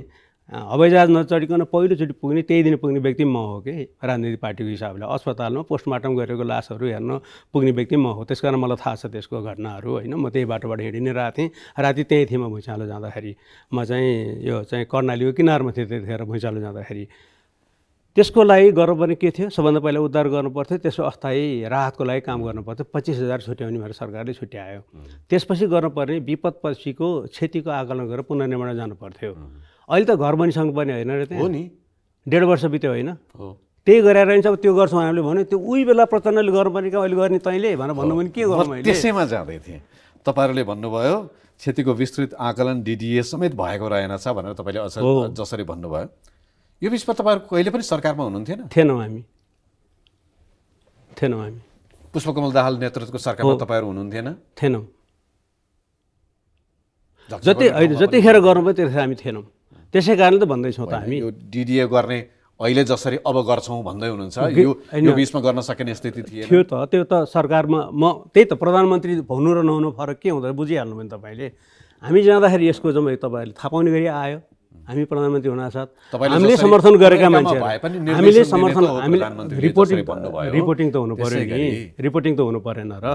हवाईजहाज नचढिकन पहिलोचोटि पुग्ने त्यही दिन पुग्ने व्यक्ति म हो कि राजनीतिक पार्टीको हिसाबले अस्पतालमा पोस्टमार्टम गरेको लासहरू हेर्न पुग्ने व्यक्ति म हो त्यस कारण मलाई थाहा छ त्यसको घटनाहरू होइन म त्यही बाटोबाट हिँडि नै रहेको थिएँ राति त्यहीँ थिएँ म भुइँचालो जाँदाखेरि म चाहिँ यो चाहिँ कर्णालीको किनारमा थिएँ त्यतिखेर भुइँचालो जाँदाखेरि त्यसको लागि गर्नुपर्ने के थियो सबभन्दा पहिला उद्धार गर्नुपर्थ्यो त्यसको अस्थायी राहतको लागि काम गर्नुपर्थ्यो पच्चिस हजार छुट्याउने भनेर सरकारले छुट्यायो त्यसपछि गर्नुपर्ने विपदपछिको क्षतिको आकलन गरेर पुनर्निर्माण जानुपर्थ्यो अहिले त घर बनिसक्नु पर्ने होइन र त्यहाँ हो नि डेढ वर्ष बित्यो होइन हो त्यही गरेर रहन्छ अब त्यो गर्छौँ हामीले भन्यो त्यो उही बेला प्रचण्डले गर्नुपर्ने कि अहिले गर्ने तैँले भनेर भन्नु भने के गर्नु त्यसैमा जाँदै थिएँ तपाईँहरूले भन्नुभयो क्षतिको विस्तृत आकलन डिडिए समेत भएको रहेनछ भनेर तपाईँले अझ जसरी भन्नुभयो यो बिचमा तपाईँहरू कहिले पनि सरकारमा हुनुहुन्थेन थिएनौँ हामी थिएनौँ हामी पुष्पकमल दाहाल नेतृत्वको सरकारमा तपाईँहरू हुनुहुन्थेन थिएनौँ जति होइन जतिखेर गर्नुभयो त्यतिखेर हामी थिएनौँ त्यसै कारणले त भन्दैछौँ त हामी यो डिडिए गर्ने अहिले जसरी अब गर्छौँ भन्दै हुनुहुन्छ यो यो बिचमा गर्न सकिने स्थिति थिएन थियो त त्यो त सरकारमा म त्यही त प्रधानमन्त्री हुनु र नहुनु फरक के हुँदा बुझिहाल्नु भने तपाईँले हामी जाँदाखेरि यसको जम्मै तपाईँहरूले थाहा पाउने गरी आयो हामी प्रधानमन्त्री हुनासाथ हामीले समर्थन गरेका मान्छे हामीले समर्थन हामीले रिपोर्टिङ रिपोर्टिङ त हुनु पऱ्यो नि रिपोर्टिङ त हुनु परेन र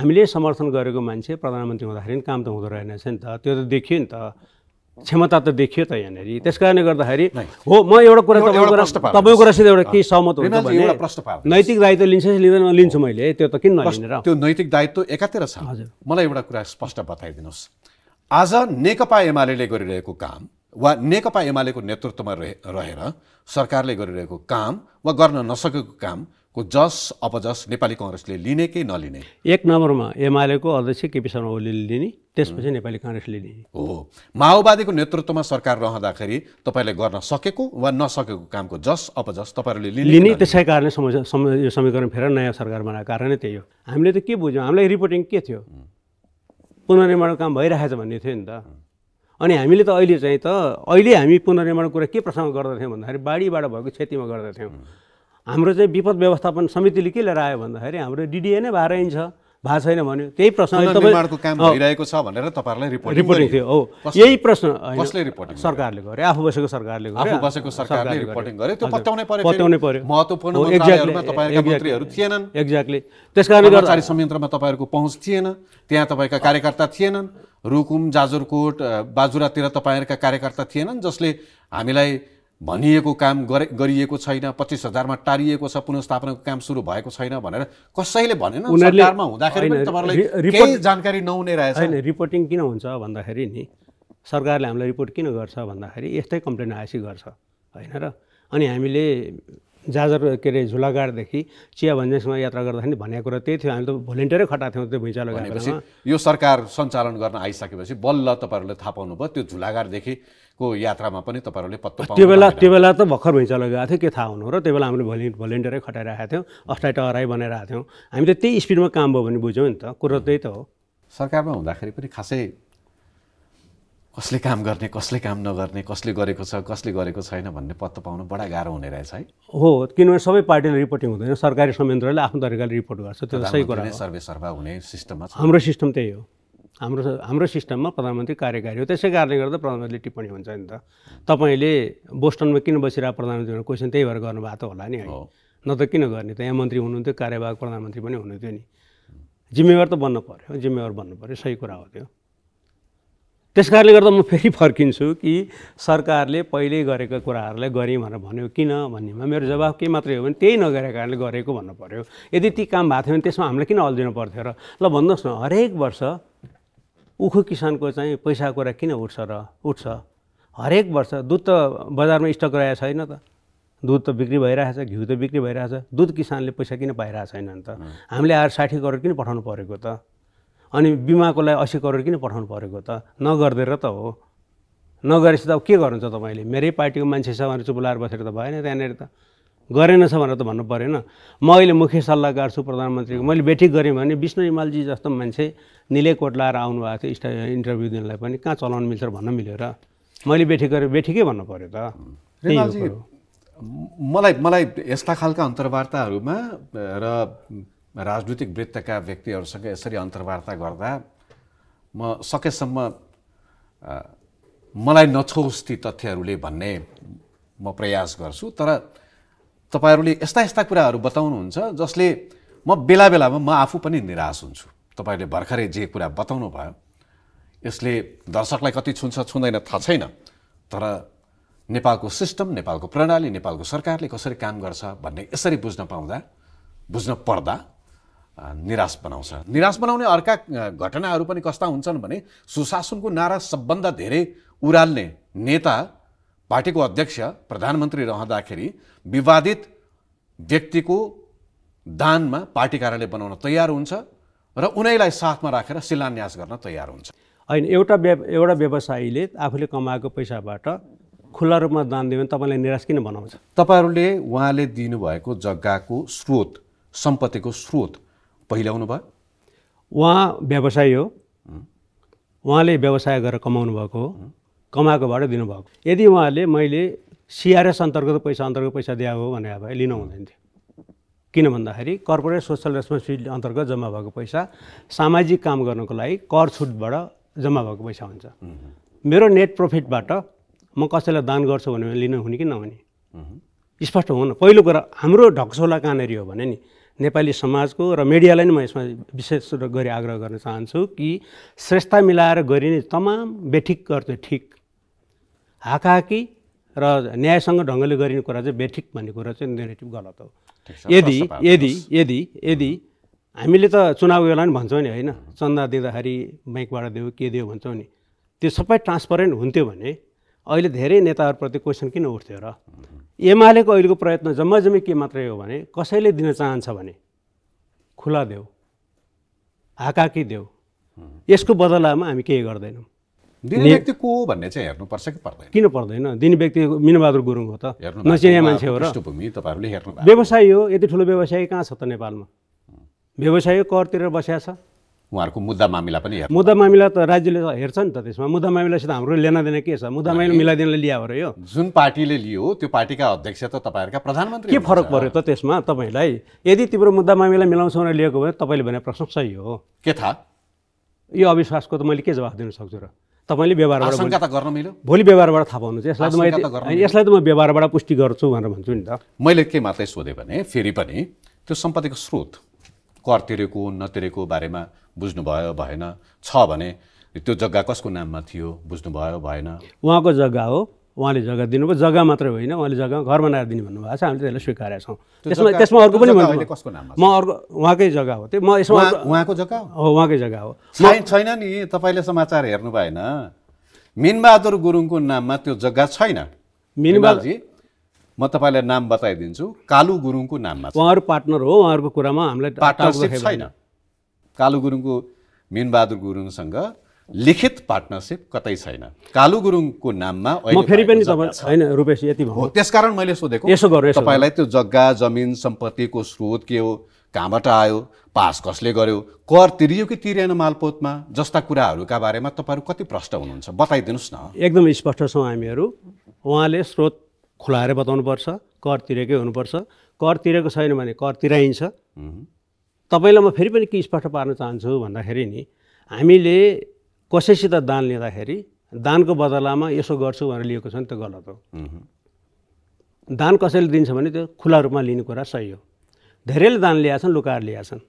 हामीले समर्थन गरेको मान्छे प्रधानमन्त्री हुँदाखेरि काम त हुँदो रहेनछ नि त त्यो त देखियो नि त क्षमता त देखियो त यहाँनिर त्यस कारणले गर्दाखेरि हो म एउटा कुरा तपाईँको तपाईँको कुरासित एउटा केही सहमत हुन्छ भने नैतिक दायित्व लिन्छ लिँदैन लिन्छु मैले त्यो त किन नलिने त्यो नैतिक दायित्व एकातिर छ हजुर मलाई एउटा कुरा स्पष्ट बताइदिनुहोस् आज नेकपा एमाले गरिरहेको काम वा नेकपा एमालेको नेतृत्वमा रहेर सरकारले गरिरहेको काम वा गर्न नसकेको काम को जस अपजस नेपाली कङ्ग्रेसले लिने कि नलिने एक नम्बरमा एमालेको अध्यक्ष केपी शर्मा ओलीले लिने त्यसपछि नेपाली काङ्ग्रेसले लिने हो माओवादीको नेतृत्वमा सरकार रहँदाखेरि तपाईँले गर्न सकेको वा नसकेको कामको जस अपजस तपाईँहरूले लिने त्यसै कारणले यो समीकरण फेर नयाँ सरकार बनाएको कारण नै त्यही हो हामीले त के बुझ्यौँ हामीलाई रिपोर्टिङ के थियो पुनर्निर्माण काम भइरहेछ भन्ने थियो नि त अनि हामीले त अहिले चाहिँ त अहिले हामी पुनर्निर्माण कुरा के प्रसङ्ग गर्दथ्यौँ भन्दाखेरि बाढीबाट भएको क्षतिमा गर्दथ्यौँ हाम्रो चाहिँ विपद व्यवस्थापन समितिले के लिएर आयो भन्दाखेरि हाम्रो डिडिए नै भएर इन्च भएको छैन भन्यो त्यही प्रश्न भइरहेको छ भनेर तपाईँहरूलाई रिपोर्टिङ थियो हो यही प्रश्न सरकारले गर्यो आफू बसेको सरकारले गर्यो बसेको सरकारले रिपोर्टिङ गरे त्यो पत्याउनै पर्यो महत्त्वपूर्ण थिएनन् एक्ज्याक्टली त्यस कारणले गर्दा संयन्त्रमा तपाईँहरूको पहुँच थिएन त्यहाँ तपाईँका कार्यकर्ता थिएनन् रुकुम जाजरकोट बाजुरातिर तपाईँहरूका कार्यकर्ता थिएनन् जसले हामीलाई भनिएको काम गरे गरिएको छैन पच्चिस हजारमा टारिएको छ पुनस्थापनाको काम सुरु भएको छैन भनेर कसैले भनेन सरकारमा हुँदाखेरि तपाईँलाई जानकारी नहुने रहेछ होइन रिपोर्टिङ किन हुन्छ भन्दाखेरि नि सरकारले हामीलाई रिपोर्ट किन गर्छ भन्दाखेरि यस्तै कम्प्लेन आएपछि गर्छ होइन र अनि हामीले जाजर के अरे झुलागाडदेखि चिया भन्जेसँग यात्रा गर्दाखेरि भनेको कुरा त्यही थियो हामी त भोलिन्टियरै खटा थियौँ त्यो भुइँचालो गरेपछि यो सरकार सञ्चालन गर्न आइसकेपछि बल्ल तपाईँहरूले थाहा पाउनुभयो त्यो झुलागाडदेखि को यात्रामा पनि तपाईँहरूले पत्तो त्यो बेला त्यो बेला त भर्खर भैँचा गएको थियो के थाहा हुनु र त्यो बेला हामीले भोलि भोलिन्टियरै खटाइरहेको थियौँ अस्ट्राइट हराइ बनाइरहेको थियौँ हामी त त्यही स्पिडमा काम भयो भने बुझ्यौँ नि त कुरो त्यही त हो सरकारमा हुँदाखेरि पनि खासै कसले काम गर्ने कसले काम नगर्ने कसले गरेको छ कसले गरेको छैन भन्ने पत्तो पाउनु बडा गाह्रो हुने रहेछ है हो किनभने सबै पार्टीले रिपोर्टिङ हुँदैन सरकारी संयन्त्रले आफ्नो तरिकाले रिपोर्ट गर्छ त्यो सही कुरा सर्वे सर्वा हुने सिस्टममा हाम्रो सिस्टम त्यही हो हाम्रो हाम्रो सिस्टममा प्रधानमन्त्री कार्यकारी हो त्यसै कारणले गर्दा प्रधानमन्त्रीले टिप्पणी हुन्छ नि त तपाईँले बोस्टनमा किन बसिरहेको प्रधानमन्त्री भनेर क्वेसन त्यही भएर गर्नुभएको त होला नि है न त किन गर्ने त यहाँ मन्त्री हुनुहुन्थ्यो कार्यवाहक प्रधानमन्त्री पनि हुनुहुन्थ्यो नि जिम्मेवार त बन्न पऱ्यो जिम्मेवार बन्नु पऱ्यो सही कुरा हो त्यो त्यस कारणले गर्दा म फेरि फर्किन्छु कि सरकारले पहिल्यै गरेका कुराहरूलाई गरेँ भनेर भन्यो किन भन्नेमा मेरो जवाब के मात्रै हो भने त्यही नगरेको कारणले गरेको भन्नु पऱ्यो यदि ती काम भएको थियो भने त्यसमा हामीलाई किन अल्झिनु पर्थ्यो र ल भन्नुहोस् न हरेक वर्ष उखु किसानको चाहिँ पैसा कुरा किन उठ्छ र उठ्छ हरेक वर्ष दुध त बजारमा स्टक रहेको छैन त दुध त बिक्री भइरहेछ घिउ त बिक्री भइरहेछ दुध किसानले पैसा किन पाइरहेको छैन नि त हामीले आएर साठी करोड किन पठाउनु परेको त अनि बिमाको लागि असी करोड किन पठाउनु परेको त नगरिदिएर त हो नगरेपछि त अब के गर्नुहुन्छ तपाईँले मेरै पार्टीको मान्छे छ भने चुप लाएर बसेर त भएन त्यहाँनिर त गरेनछ भनेर त भन्नु परेन म अहिले मुख्य सल्लाहकार छु प्रधानमन्त्रीको मैले बेठिक गरेँ भने विष्णु हिमालजी जस्तो मान्छे निलेकोट लाएर आउनुभएको थियो स्टा इन्टरभ्यू दिनलाई पनि कहाँ चलाउनु मिल्छ भन्न मिलेर मैले बेठी गरेँ बेठीकै भन्नु पऱ्यो त मलाई मलाई यस्ता खालका अन्तर्वार्ताहरूमा र राजनीतिक वृत्तका व्यक्तिहरूसँग यसरी अन्तर्वार्ता गर्दा म सकेसम्म मलाई ती तथ्यहरूले भन्ने म प्रयास गर्छु तर तपाईँहरूले यस्ता यस्ता कुराहरू बताउनुहुन्छ जसले म बेला बेलामा म आफू पनि निराश हुन्छु तपाईँहरूले भर्खरै जे कुरा बताउनु भयो यसले दर्शकलाई कति छुन्छ छुँदैन थाहा छैन तर नेपालको सिस्टम नेपालको प्रणाली नेपालको सरकारले कसरी काम गर्छ भन्ने यसरी बुझ्न पाउँदा बुझ्न पर्दा निराश बनाउँछ निराश बनाउने अर्का घटनाहरू पनि कस्ता हुन्छन् भने सुशासनको नारा सबभन्दा धेरै उराल्ने नेता पार्टीको अध्यक्ष प्रधानमन्त्री रहँदाखेरि विवादित व्यक्तिको दानमा पार्टी कार्यालय बनाउन तयार हुन्छ र उनैलाई साथमा राखेर शिलान्यास गर्न तयार हुन्छ होइन एउटा व्य एउटा व्यवसायीले आफूले कमाएको पैसाबाट खुल्ला रूपमा दान दियो भने तपाईँलाई निराश किन बनाउँछ तपाईँहरूले उहाँले दिनुभएको जग्गाको स्रोत सम्पत्तिको स्रोत पहिल्याउनु भयो उहाँ व्यवसायी हो उहाँले व्यवसाय गरेर कमाउनु भएको हो कमाएकोबाट दिनुभएको यदि उहाँले मैले सिआरएस अन्तर्गत पैसा अन्तर्गत पैसा दिएको हो भने अब लिनु हुँदैन थियो किन भन्दाखेरि कर्पोरेट सोसियल रेस्पोन्सिबिलिटी अन्तर्गत जम्मा भएको पैसा सामाजिक काम गर्नको लागि कर छुटबाट जम्मा भएको पैसा हुन्छ मेरो नेट प्रफिटबाट म कसैलाई दान गर्छु भने लिनु हुने कि नहुने स्पष्ट हुन पहिलो कुरा हाम्रो ढक्सोला कहाँनिर हो भने नि नेपाली समाजको र मिडियालाई नै म यसमा विशेष गरी आग्रह गर्न चाहन्छु कि श्रेष्ठता मिलाएर गरिने तमाम बेठिक गर्थ्यो ठिक हाकाकी र न्यायसँग ढङ्गले गरिने कुरा चाहिँ बेठिक भन्ने कुरा चाहिँ नेगेटिभ गलत हो यदि यदि यदि यदि हामीले त चुनाव बेला नि भन्छौँ नि होइन चन्दा दिँदाखेरि ब्याङ्कबाट दियो के दियो भन्छौँ नि त्यो सबै ट्रान्सपरेन्ट हुन्थ्यो भने अहिले धेरै नेताहरूप्रति क्वेसन किन उठ्थ्यो र एमालेको अहिलेको प्रयत्न जम्मा जम्मै के मात्रै हो भने कसैले दिन चाहन्छ भने खुला देऊ हाकाकी देऊ यसको बदलामा हामी केही गर्दैनौँ दिने व्यक्ति को भन्ने चाहिँ हेर्नुपर्छ कि पर्दैन किन पर्दैन दिने व्यक्ति मिनबहादुर गुरुङ हो त नचिने मान्छे हो र तपाईँहरूले हेर्नु व्यवसाय हो यति ठुलो व्यवसाय कहाँ छ त नेपालमा व्यवसाय करतिर बस्या छ उहाँहरूको मुद्दा मामिला पनि मुद्दा मामिला त राज्यले हेर्छ नि त त्यसमा मुद्दा मामिलासित हाम्रो लेनादेन के छ मुद्दा मामिला मिलाइदिनलाई लिया यो जुन पार्टीले लियो त्यो पार्टीका अध्यक्ष त तपाईँहरूका प्रधानमन्त्री के फरक पर्यो त त्यसमा तपाईँलाई यदि तिम्रो मुद्दा मामिला मिलाउँछ भनेर लिएको भने तपाईँले भने प्रश्न सही हो के थाहा यो अविश्वासको त मैले के जवाफ दिन सक्छु र तपाईँले व्यवहारबाट गर्न मिल्यो भोलि व्यवहारबाट थाहा पाउनु यसलाई त यसलाई त म व्यवहारबाट पुष्टि गर्छु भनेर भन्छु नि त मैले के मात्रै सोधेँ भने फेरि पनि त्यो सम्पत्तिको स्रोत कर तिरेको नतिरेको बारेमा बुझ्नुभयो भएन छ भने त्यो जग्गा कसको नाममा थियो बुझ्नुभयो भएन उहाँको जग्गा हो उहाँले जग्गा दिनुभयो जग्गा मात्रै होइन उहाँले जग्गा घर बनाएर दिने भन्नुभएको छ हामीले त्यसलाई स्वीकारेका छौँ त्यसमा त्यसमा अर्को पनि म अर्को उहाँकै जग्गा हो त्यो म यसमा उहाँको जग्गा हो उहाँकै जग्गा हो छैन नि तपाईँले समाचार हेर्नु भएन मिनबहादुर गुरुङको नाममा त्यो जग्गा छैन मिनबहादुरजी म तपाईँलाई नाम बताइदिन्छु कालु गुरुङको नाममा उहाँहरू पार्टनर हो उहाँहरूको कुरामा हामीलाई पार्टनरसिप छैन कालु गुरुङको मिनबहादुर गुरुङसँग लिखित पार्टनरसिप कतै छैन कालु गुरुङको नाममा म फेरि पनि छैन रुपेश यति भयो त्यसकारण मैले सोधेको यसो गर्नु तपाईँलाई त्यो जग्गा जमिन सम्पत्तिको स्रोत के हो कहाँबाट आयो पास कसले गर्यो कर तिरियो कि तिरेन मालपोतमा जस्ता कुराहरूका बारेमा तपाईँहरू कति प्रष्ट हुनुहुन्छ बताइदिनुहोस् न एकदम स्पष्ट छौँ हामीहरू उहाँले स्रोत खुलाएर बताउनुपर्छ कर तिरेकै हुनुपर्छ कर तिरेको छैन भने कर तिराइन्छ तपाईँलाई म फेरि पनि के स्पष्ट पार्न चाहन्छु भन्दाखेरि नि हामीले कसैसित दान लिँदाखेरि दानको बदलामा यसो गर्छु भनेर लिएको छ नि त्यो गलत हो दान कसैले दिन्छ भने त्यो खुला रूपमा लिने कुरा सही हो धेरैले दान छन् लुकाएर ल्याएछन्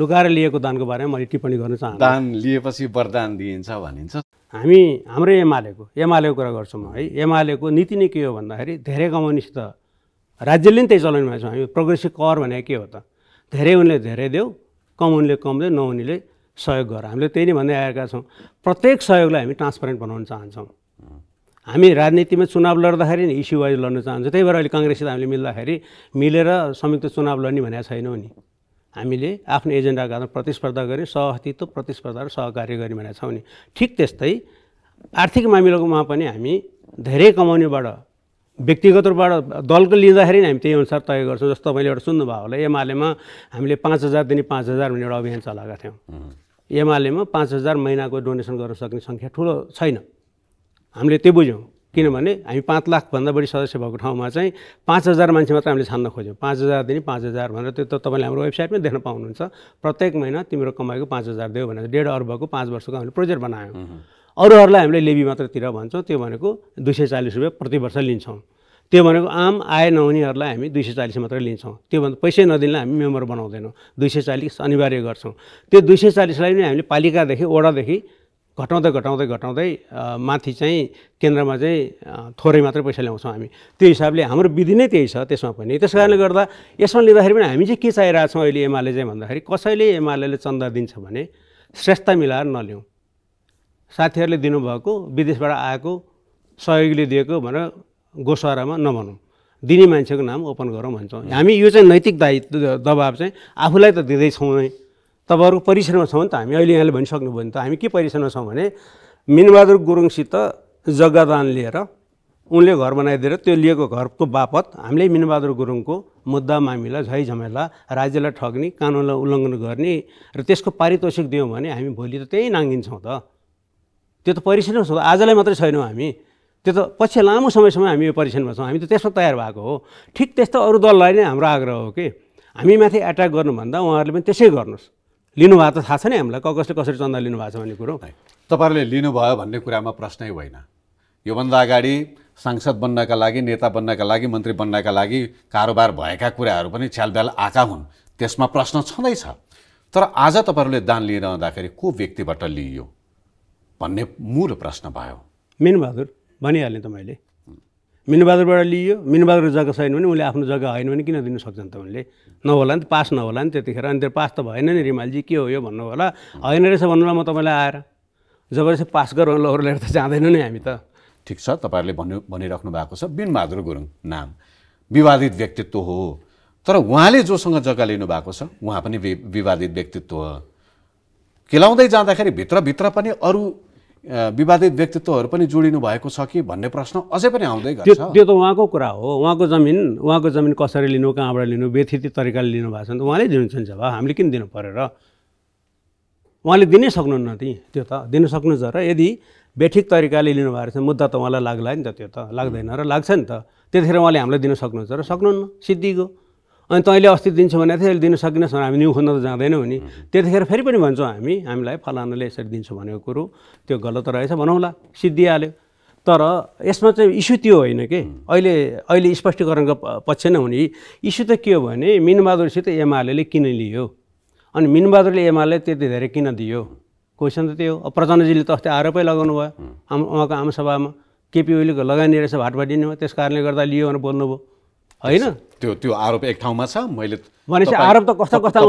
लुकाएर लिएको दानको बारेमा मैले टिप्पणी गर्न चाहन्छु दान लिएपछि वरदान दिइन्छ भनिन्छ हामी हाम्रो एमालेको एमालेको कुरा गर्छौँ म है एमालेको नीति नै के हो भन्दाखेरि धेरै कमाउनेसित राज्यले नि त्यही चलाउनु भएको छ हामी प्रोग्रेसिभ कर भनेको के हो त धेरै उनले धेरै देऊ कम उनले कम देऊ नहुनेले सहयोग गर हामीले त्यही नै भन्दै आएका छौँ प्रत्येक सहयोगलाई हामी ट्रान्सपेरेन्ट बनाउन चाहन्छौँ हामी राजनीतिमा चुनाव लड्दाखेरि नि इस्यु वाइज लड्न चाहन्छौँ त्यही भएर अहिले काङ्ग्रेससित हामीले मिल्दाखेरि मिलेर संयुक्त चुनाव लड्ने भनेको छैनौँ नि हामीले आफ्नो एजेन्डाको आधारमा प्रतिस्पर्धा गर्ने सहअस्तित्व प्रतिस्पर्धा र सहकार्य गर्ने भनेका छौँ नि ठिक त्यस्तै आर्थिक मामिलामा पनि हामी धेरै कमाउनेबाट व्यक्तिगत रूपबाट दलको लिँदाखेरि नै हामी त्यही अनुसार तय गर्छौँ जस्तो तपाईँले एउटा सुन्नुभयो होला एमालेमा हामीले पाँच हजार दिने पाँच हजार भन्ने एउटा अभियान चलाएका थियौँ एमालेमा पाँच हजार महिनाको डोनेसन गर्न सक्ने सङ्ख्या ठुलो छैन हामीले त्यो बुझ्यौँ किनभने हामी पाँच लाखभन्दा बढी सदस्य भएको ठाउँमा चाहिँ पाँच हजार मान्छे मात्र हामीले छान्न खोज्यौँ पाँच हजार दिने पाँच हजार भनेर त्यो त तपाईँले हाम्रो वेबसाइटमै देख्न पाउनुहुन्छ प्रत्येक महिना तिम्रो कमाएको पाँच हजार देऊ भनेर डेढ अर्बको पाँच वर्षको हामीले प्रोजेक्ट बनायौँ अरूहरूलाई हामीले लेबी मात्रतिर भन्छौँ त्यो भनेको दुई सय चालिस रुपियाँ प्रति वर्ष लिन्छौँ त्यो भनेको आम आय नहुनेहरूलाई हामी दुई सय चालिस मात्रै लिन्छौँ त्योभन्दा पैसै नदिनलाई हामी मेम्बर बनाउँदैनौँ दुई सय चालिस अनिवार्य गर्छौँ त्यो दुई सय चालिसलाई पनि हामीले पालिकादेखि ओडादेखि घटाउँदै घटाउँदै घटाउँदै माथि चाहिँ केन्द्रमा चाहिँ थोरै मात्रै पैसा ल्याउँछौँ हामी त्यो हिसाबले हाम्रो विधि नै त्यही छ त्यसमा पनि त्यस कारणले गर्दा यसमा लिँदाखेरि पनि हामी चाहिँ के चाहिरहेको छौँ अहिले एमआलए चाहिँ भन्दाखेरि कसैले एमआलएले चन्दा दिन्छ भने श्रेष्ठता मिलाएर नल्याउँ साथीहरूले दिनुभएको विदेशबाट आएको सहयोगीले दिएको भनेर गोसहरामा नभनौँ दिने मान्छेको नाम ओपन गरौँ भन्छौँ हामी यो चाहिँ नैतिक दायित्व दबाब चाहिँ आफूलाई त दिँदैछौँ नै तपाईँहरूको परिसरमा छौँ नि त हामी अहिले यहाँले भनिसक्नुभयो भने त हामी के परिसरमा छौँ भने मिनबहादुर गुरुङसित जग्गादान लिएर उनले घर बनाइदिएर त्यो लिएको घरको बापत हामीले मिनबहादुर गुरुङको मुद्दा मामिला झै झमेला राज्यलाई ठग्ने कानुनलाई उल्लङ्घन गर्ने र त्यसको पारितोषिक दियौँ भने हामी भोलि त त्यही नाङ्गिन्छौँ त त्यो त परिसरमा छौँ आजलाई मात्रै छैनौँ हामी त्यो त पछि लामो समयसम्म हामी यो परीक्षणमा छौँ हामी त त्यसमा तयार भएको हो ठिक त्यस्तो अरू दललाई नै हाम्रो आग्रह हो कि हामी माथि एट्याक गर्नुभन्दा उहाँहरूले पनि त्यसै गर्नुहोस् लिनुभएको त थाहा छ नि हामीलाई कसले कसरी चन्दा लिनुभएको छ भन्ने कुरो तपाईँहरूले लिनुभयो भन्ने कुरामा प्रश्नै होइन योभन्दा अगाडि सांसद बन्नका लागि नेता बन्नका लागि मन्त्री बन्नका लागि कारोबार भएका कुराहरू पनि छ्यालब्याल आएका हुन् त्यसमा प्रश्न छँदैछ तर आज तपाईँहरूले दान लिइरहँदाखेरि को व्यक्तिबाट लिइयो भन्ने मूल प्रश्न भयो मेनबहादुर भनिहालेँ त मैले मिनबहादुरबाट लियो मिनबहादुर जग्गा छैन भने उसले आफ्नो जग्गा होइन भने किन दिनु सक्छन् त उनले नहोला नि त पास नहोला नि त्यतिखेर अनि त्यो पास त भएन नि रिमालजी के हो यो भन्नु होला होइन रहेछ भन्नु म तपाईँलाई आएर जब रहेछ पास गरौँ अरू लिएर त जाँदैन नि हामी त ठिक छ तपाईँहरूले भन्नु भनिराख्नु भएको छ बिनबहादुर गुरुङ नाम विवादित व्यक्तित्व हो तर उहाँले जोसँग जग्गा लिनु भएको छ उहाँ पनि विवादित व्यक्तित्व हो केलाउँदै जाँदाखेरि भित्रभित्र पनि अरू विवादित व्यक्तित्वहरू पनि जोडिनु भएको छ कि भन्ने प्रश्न अझै पनि आउँदै गर्छ त्यो त उहाँको कुरा हो उहाँको जमिन उहाँको जमिन कसरी लिनु कहाँबाट लिनु व्यथित तरिकाले लिनु भएको छ भने त उहाँले दिनुहुन्छ नि जब हामीले किन दिनु परेर उहाँले दिनै सक्नुहुन्न ती त्यो त दिनु सक्नुहुन्छ र यदि बेठिक तरिकाले लिनुभएको छ मुद्दा त उहाँलाई लाग्ला नि त त्यो त लाग्दैन र लाग्छ नि त त्यतिखेर उहाँले हामीलाई दिन सक्नुहुन्छ र सक्नुहुन्न सिद्धिको अनि तैँले अस्ति दिन्छौ भने थिएँ अहिले दिन सकिन भने हामी न्यु खोज्न त जाँदैनौँ नि त्यतिखेर फेरि पनि भन्छौँ हामी हामीलाई फलानाले यसरी दिन्छौँ भनेको कुरो त्यो गलत रहेछ भनौँला सिद्धिहाल्यो तर यसमा चाहिँ इस्यु त्यो होइन कि अहिले अहिले स्पष्टीकरणको पक्ष नै हुने इस्यु त के हो भने मिनबहादुरसित एमाले किन लियो अनि मिनबहादुरले एमाले त्यति धेरै किन दियो क्वेसन त त्यो हो प्रचण्डजीले त अस्ति आरोपै लगाउनु भयो आम उहाँको आमसभामा केपी ओलीको लगानी रहेछ भाटबाट दिनुभयो त्यस कारणले गर्दा लियो भनेर बोल्नुभयो होइन त्यो त्यो आरोप एक ठाउँमा छ मैले भनेपछि आरोप त कस्ता कस्ता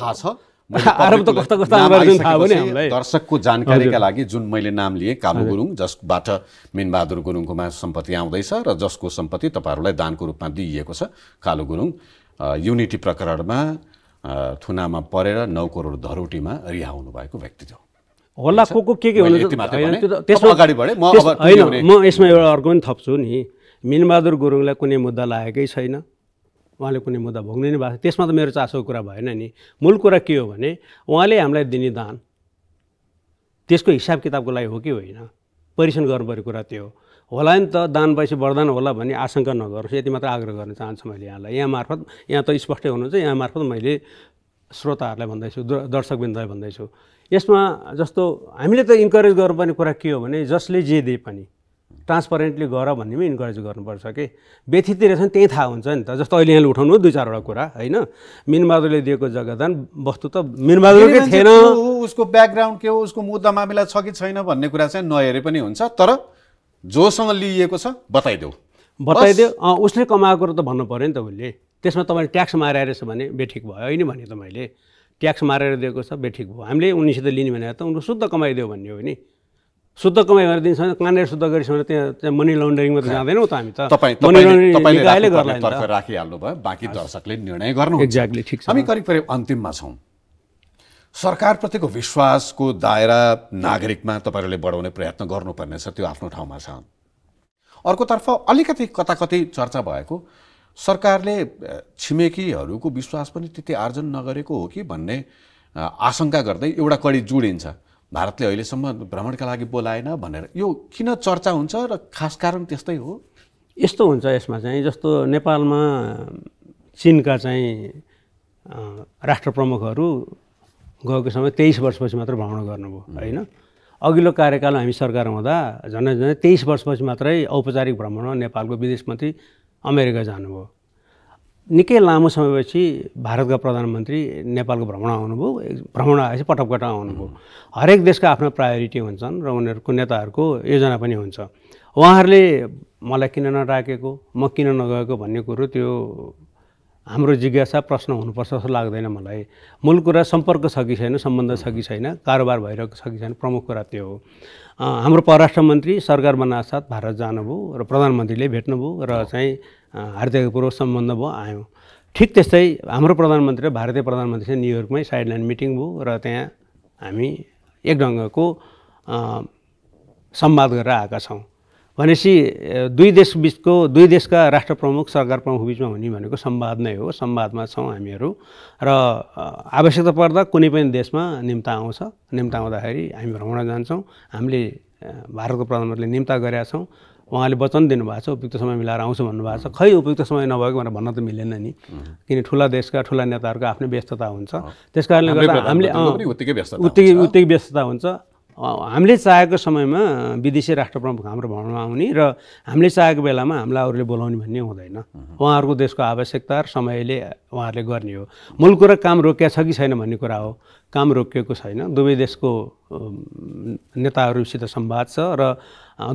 थाहा छ <laughs> आरोप त कस्ता कस्ता दर्शकको जानकारीका लागि जुन मैले नाम लिएँ कालु गुरुङ जसबाट मिनबहादुर गुरुङकोमा सम्पत्ति आउँदैछ र जसको सम्पत्ति तपाईँहरूलाई दानको रूपमा दिइएको छ कालु गुरुङ युनिटी प्रकरणमा थुनामा परेर नौ करोड धरोटीमा रिहा भएको व्यक्ति थियो होला को को के के हुन्छ त्यसमा अगाडि बढेँ म यसमा एउटा अर्को पनि थप्छु नि मिनबहादुर गुरुङलाई कुनै मुद्दा लागेकै छैन उहाँले कुनै मुद्दा भोग्नु नै भएको त्यसमा त मेरो चासोको कुरा भएन नि मूल कुरा के हो भने उहाँले हामीलाई दिने दान त्यसको हिसाब किताबको लागि हो कि होइन परीक्षण गर्नुपर्ने कुरा त्यो होला नि त दान भएपछि वरदान होला भन्ने आशंका नगरोस् यति मात्र आग्रह गर्न चाहन्छु मैले यहाँलाई यहाँ मार्फत यहाँ त स्पष्टै हुनुहुन्छ यहाँ मार्फत मैले श्रोताहरूलाई भन्दैछु दर्शकबिन्दलाई भन्दैछु यसमा जस्तो हामीले त इन्करेज गर्नुपर्ने कुरा के हो भने जसले जे दिए पनि ट्रान्सपरेन्टली गर पनि इन्करेज गर्नुपर्छ कि व्यथित रहेछ त्यहीँ थाहा हुन्छ नि त जस्तो अहिले यहाँले उठाउनु दुई चारवटा कुरा होइन मिनबहादुरले दिएको जग्गादान वस्तु त मिनबहादुरकै थिएन उसको ब्याकग्राउन्ड के हो उसको मुद्दा मामिला छ कि छैन भन्ने कुरा चाहिँ नहेरे पनि हुन्छ तर जोसँग लिइएको छ बताइदेऊ बताइदेऊ उसले कमाएको कुरो त भन्नु पऱ्यो नि त उसले त्यसमा तपाईँले ट्याक्स मारेर रहेछ भने बेठिक भयो होइन भने त मैले ट्याक्स मारेर दिएको छ बेठिक भयो हामीले उनीसित लिने भने त उनीहरू शुद्ध कमाइदियो भन्ने हो नि शुद्ध कमाइ गरेर दिन्छ कहाँनिर शुद्ध भने त्यहाँ त्यहाँ मनी लन्डरिङमा त जाँदैनौँ त हामी त राखिहाल्नु भयो बाँकी दर्शकले निर्णय गर्नु एक्ज्याक्टली ठिक छ हामी करिब करिब अन्तिममा छौँ सरकारप्रतिको विश्वासको दायरा नागरिकमा तपाईँहरूले बढाउने प्रयत्न गर्नुपर्नेछ त्यो आफ्नो ठाउँमा छ अर्कोतर्फ अलिकति कताकति चर्चा भएको सरकारले छिमेकीहरूको विश्वास पनि त्यति आर्जन नगरेको हो कि भन्ने आशंका गर्दै एउटा कडी जोडिन्छ भारतले अहिलेसम्म भ्रमणका लागि बोलाएन भनेर यो किन चर्चा हुन्छ र खास कारण त्यस्तै हो यस्तो हुन्छ यसमा चाहिँ जस्तो नेपालमा चिनका चाहिँ राष्ट्र प्रमुखहरू गएको समय तेइस वर्षपछि मात्र भ्रमण गर्नुभयो होइन अघिल्लो कार्यकालमा हामी सरकार हुँदा झन्डै झन्डै तेइस वर्षपछि मात्रै औपचारिक भ्रमणमा नेपालको विदेश मन्त्री अमेरिका जानुभयो निकै लामो समयपछि भारतका प्रधानमन्त्री नेपालको भ्रमण आउनुभयो भ्रमण आएपछि पटक पटक आउनुभयो हरेक देशका आफ्ना प्रायोरिटी हुन्छन् र उनीहरूको नेताहरूको योजना पनि हुन्छ उहाँहरूले मलाई किन नराखेको म किन नगएको भन्ने कुरो त्यो हाम्रो जिज्ञासा प्रश्न हुनुपर्छ जस्तो लाग्दैन मलाई मूल कुरा सम्पर्क छ कि छैन सम्बन्ध छ कि छैन कारोबार भइरहेको छ कि छैन प्रमुख कुरा त्यो हो हाम्रो परराष्ट्र मन्त्री सरकार बनासाथ भारत जानुभयो र प्रधानमन्त्रीले भेट्नुभयो र चाहिँ हार्दिकपूर्वक सम्बन्ध भयो आयौँ ठिक त्यस्तै हाम्रो प्रधानमन्त्री र भारतीय प्रधानमन्त्री चाहिँ न्युयोर्कमै साइडलाइन मिटिङ भयो र त्यहाँ हामी एक ढङ्गको संवाद गरेर आएका छौँ भनेपछि दुई देश देशबिचको दुई देशका राष्ट्र प्रमुख सरकार प्रमुख बिचमा हुने भनेको सम्वाद नै हो सम्वादमा छौँ हामीहरू र आवश्यकता पर्दा कुनै पनि देशमा निम्ता आउँछ निम्ता आउँदाखेरि हामी भ्रमण जान्छौँ हामीले भारतको प्रधानमन्त्रीले निम्ता गरेका छौँ उहाँले वचन दिनुभएको छ उपयुक्त समय मिलाएर आउँछु भन्नुभएको छ खै उपयुक्त समय नभएको भनेर भन्न त मिलेन नि किन ठुला देशका ठुला नेताहरूको आफ्नै व्यस्तता हुन्छ त्यस कारणले गर्दा हामीले उत्तिकै उत्तिकै व्यस्तता हुन्छ हामीले चाहेको समयमा विदेशी राष्ट्र प्रमुख हाम्रो भ्रमणमा आउने र हामीले चाहेको बेलामा हामीलाई अरूले बोलाउने भन्ने हुँदैन उहाँहरूको देशको आवश्यकता र समयले उहाँहरूले गर्ने हो मूल कुरा काम रोकिया छ कि छैन भन्ने कुरा हो काम रोकिएको छैन दुवै देशको नेताहरूसित सम्वाद छ र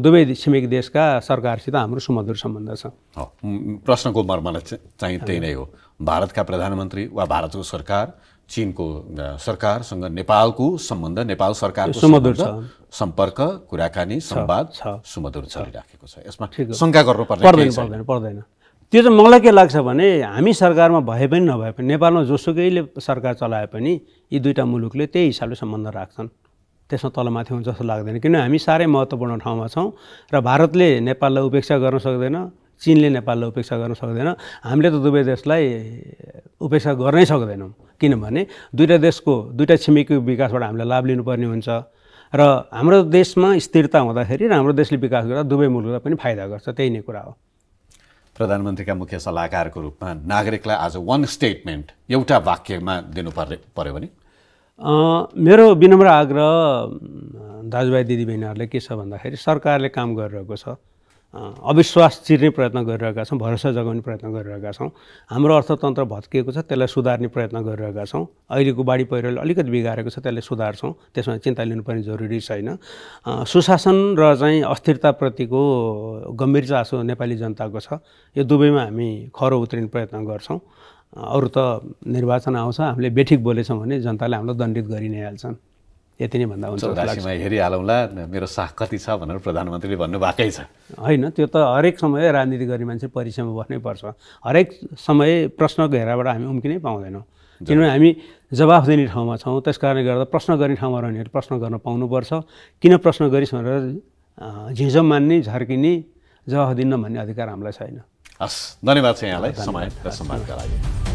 दुवै छिमेक देशका सरकारसित हाम्रो सुमधुर सम्बन्ध छ प्रश्नको मर्मलाई चाहिँ त्यही नै हो भारतका प्रधानमन्त्री वा भारतको सरकार चिनको सरकारसँग नेपालको सम्बन्ध नेपाल सरकारको सुमधुर छ सम्पर्क कुराकानी संवाद सुमधुर चलिराखेको छ यसमा शङ्का गर्नु पर्दैन पर्दैन पर्दैन त्यो चाहिँ मलाई के लाग्छ भने हामी सरकारमा भए पनि नभए पनि नेपालमा जोसुकैले सरकार चलाए पनि यी दुईवटा मुलुकले त्यही हिसाबले सम्बन्ध राख्छन् त्यसमा तलमाथि हुन्छ जस्तो लाग्दैन किनभने हामी साह्रै महत्त्वपूर्ण ठाउँमा छौँ र भारतले नेपाललाई उपेक्षा गर्न सक्दैन चिनले नेपाललाई उपेक्षा गर्न सक्दैन हामीले त दुवै देशलाई उपेक्षा गर्नै सक्दैनौँ किनभने दुइटा देशको दुइटा छिमेकीको विकासबाट हामीलाई लाभ लिनुपर्ने हुन्छ र हाम्रो देशमा स्थिरता हुँदाखेरि र हाम्रो देशले विकास गर्दा दुवै मुलुकलाई पनि फाइदा गर्छ त्यही नै कुरा हो प्रधानमन्त्रीका मुख्य सल्लाहकारको रूपमा नागरिकलाई आज वान स्टेटमेन्ट एउटा वाक्यमा दिनु पर्ने पऱ्यो भने मेरो विनम्र आग्रह दाजुभाइ दिदीबहिनीहरूले के छ भन्दाखेरि सरकारले काम गरिरहेको छ अविश्वास चिर्ने प्रयत्न गरिरहेका छौँ भरोसा जगाउने प्रयत्न गरिरहेका छौँ हाम्रो अर्थतन्त्र भत्किएको छ त्यसलाई सुधार्ने प्रयत्न गरिरहेका छौँ अहिलेको बाढी पहिरोले अलिकति बिगारेको छ त्यसलाई सुधार्छौँ त्यसमा चिन्ता लिनुपर्ने जरुरी छैन सुशासन र चाहिँ अस्थिरताप्रतिको गम्भीर चासो नेपाली जनताको छ यो दुवैमा हामी खरो उत्रिने प्रयत्न गर्छौँ अरू त निर्वाचन आउँछ हामीले बेठिक बोलेछौँ भने जनताले हामीलाई दण्डित गरि नै हाल्छन् यति नै भन्दा हुन्छ हेरिहालौँला मेरो साख कति छ भनेर प्रधानमन्त्रीले भन्नुभएकै छ होइन त्यो त हरेक समय राजनीति गर्ने मान्छे बस्नै पर्छ हरेक समय प्रश्न घेराबाट हामी उम्किनै पाउँदैनौँ किनभने हामी जवाफ दिने ठाउँमा छौँ त्यस कारणले गर्दा प्रश्न गर्ने ठाउँमा रहनेहरू प्रश्न गर्न पाउनुपर्छ किन प्रश्न गरिस् भनेर झिझो मान्ने झर्किने जवाफ दिन्न भन्ने अधिकार हामीलाई छैन हस् धन्यवाद छ यहाँलाई समय र सम्मानका लागि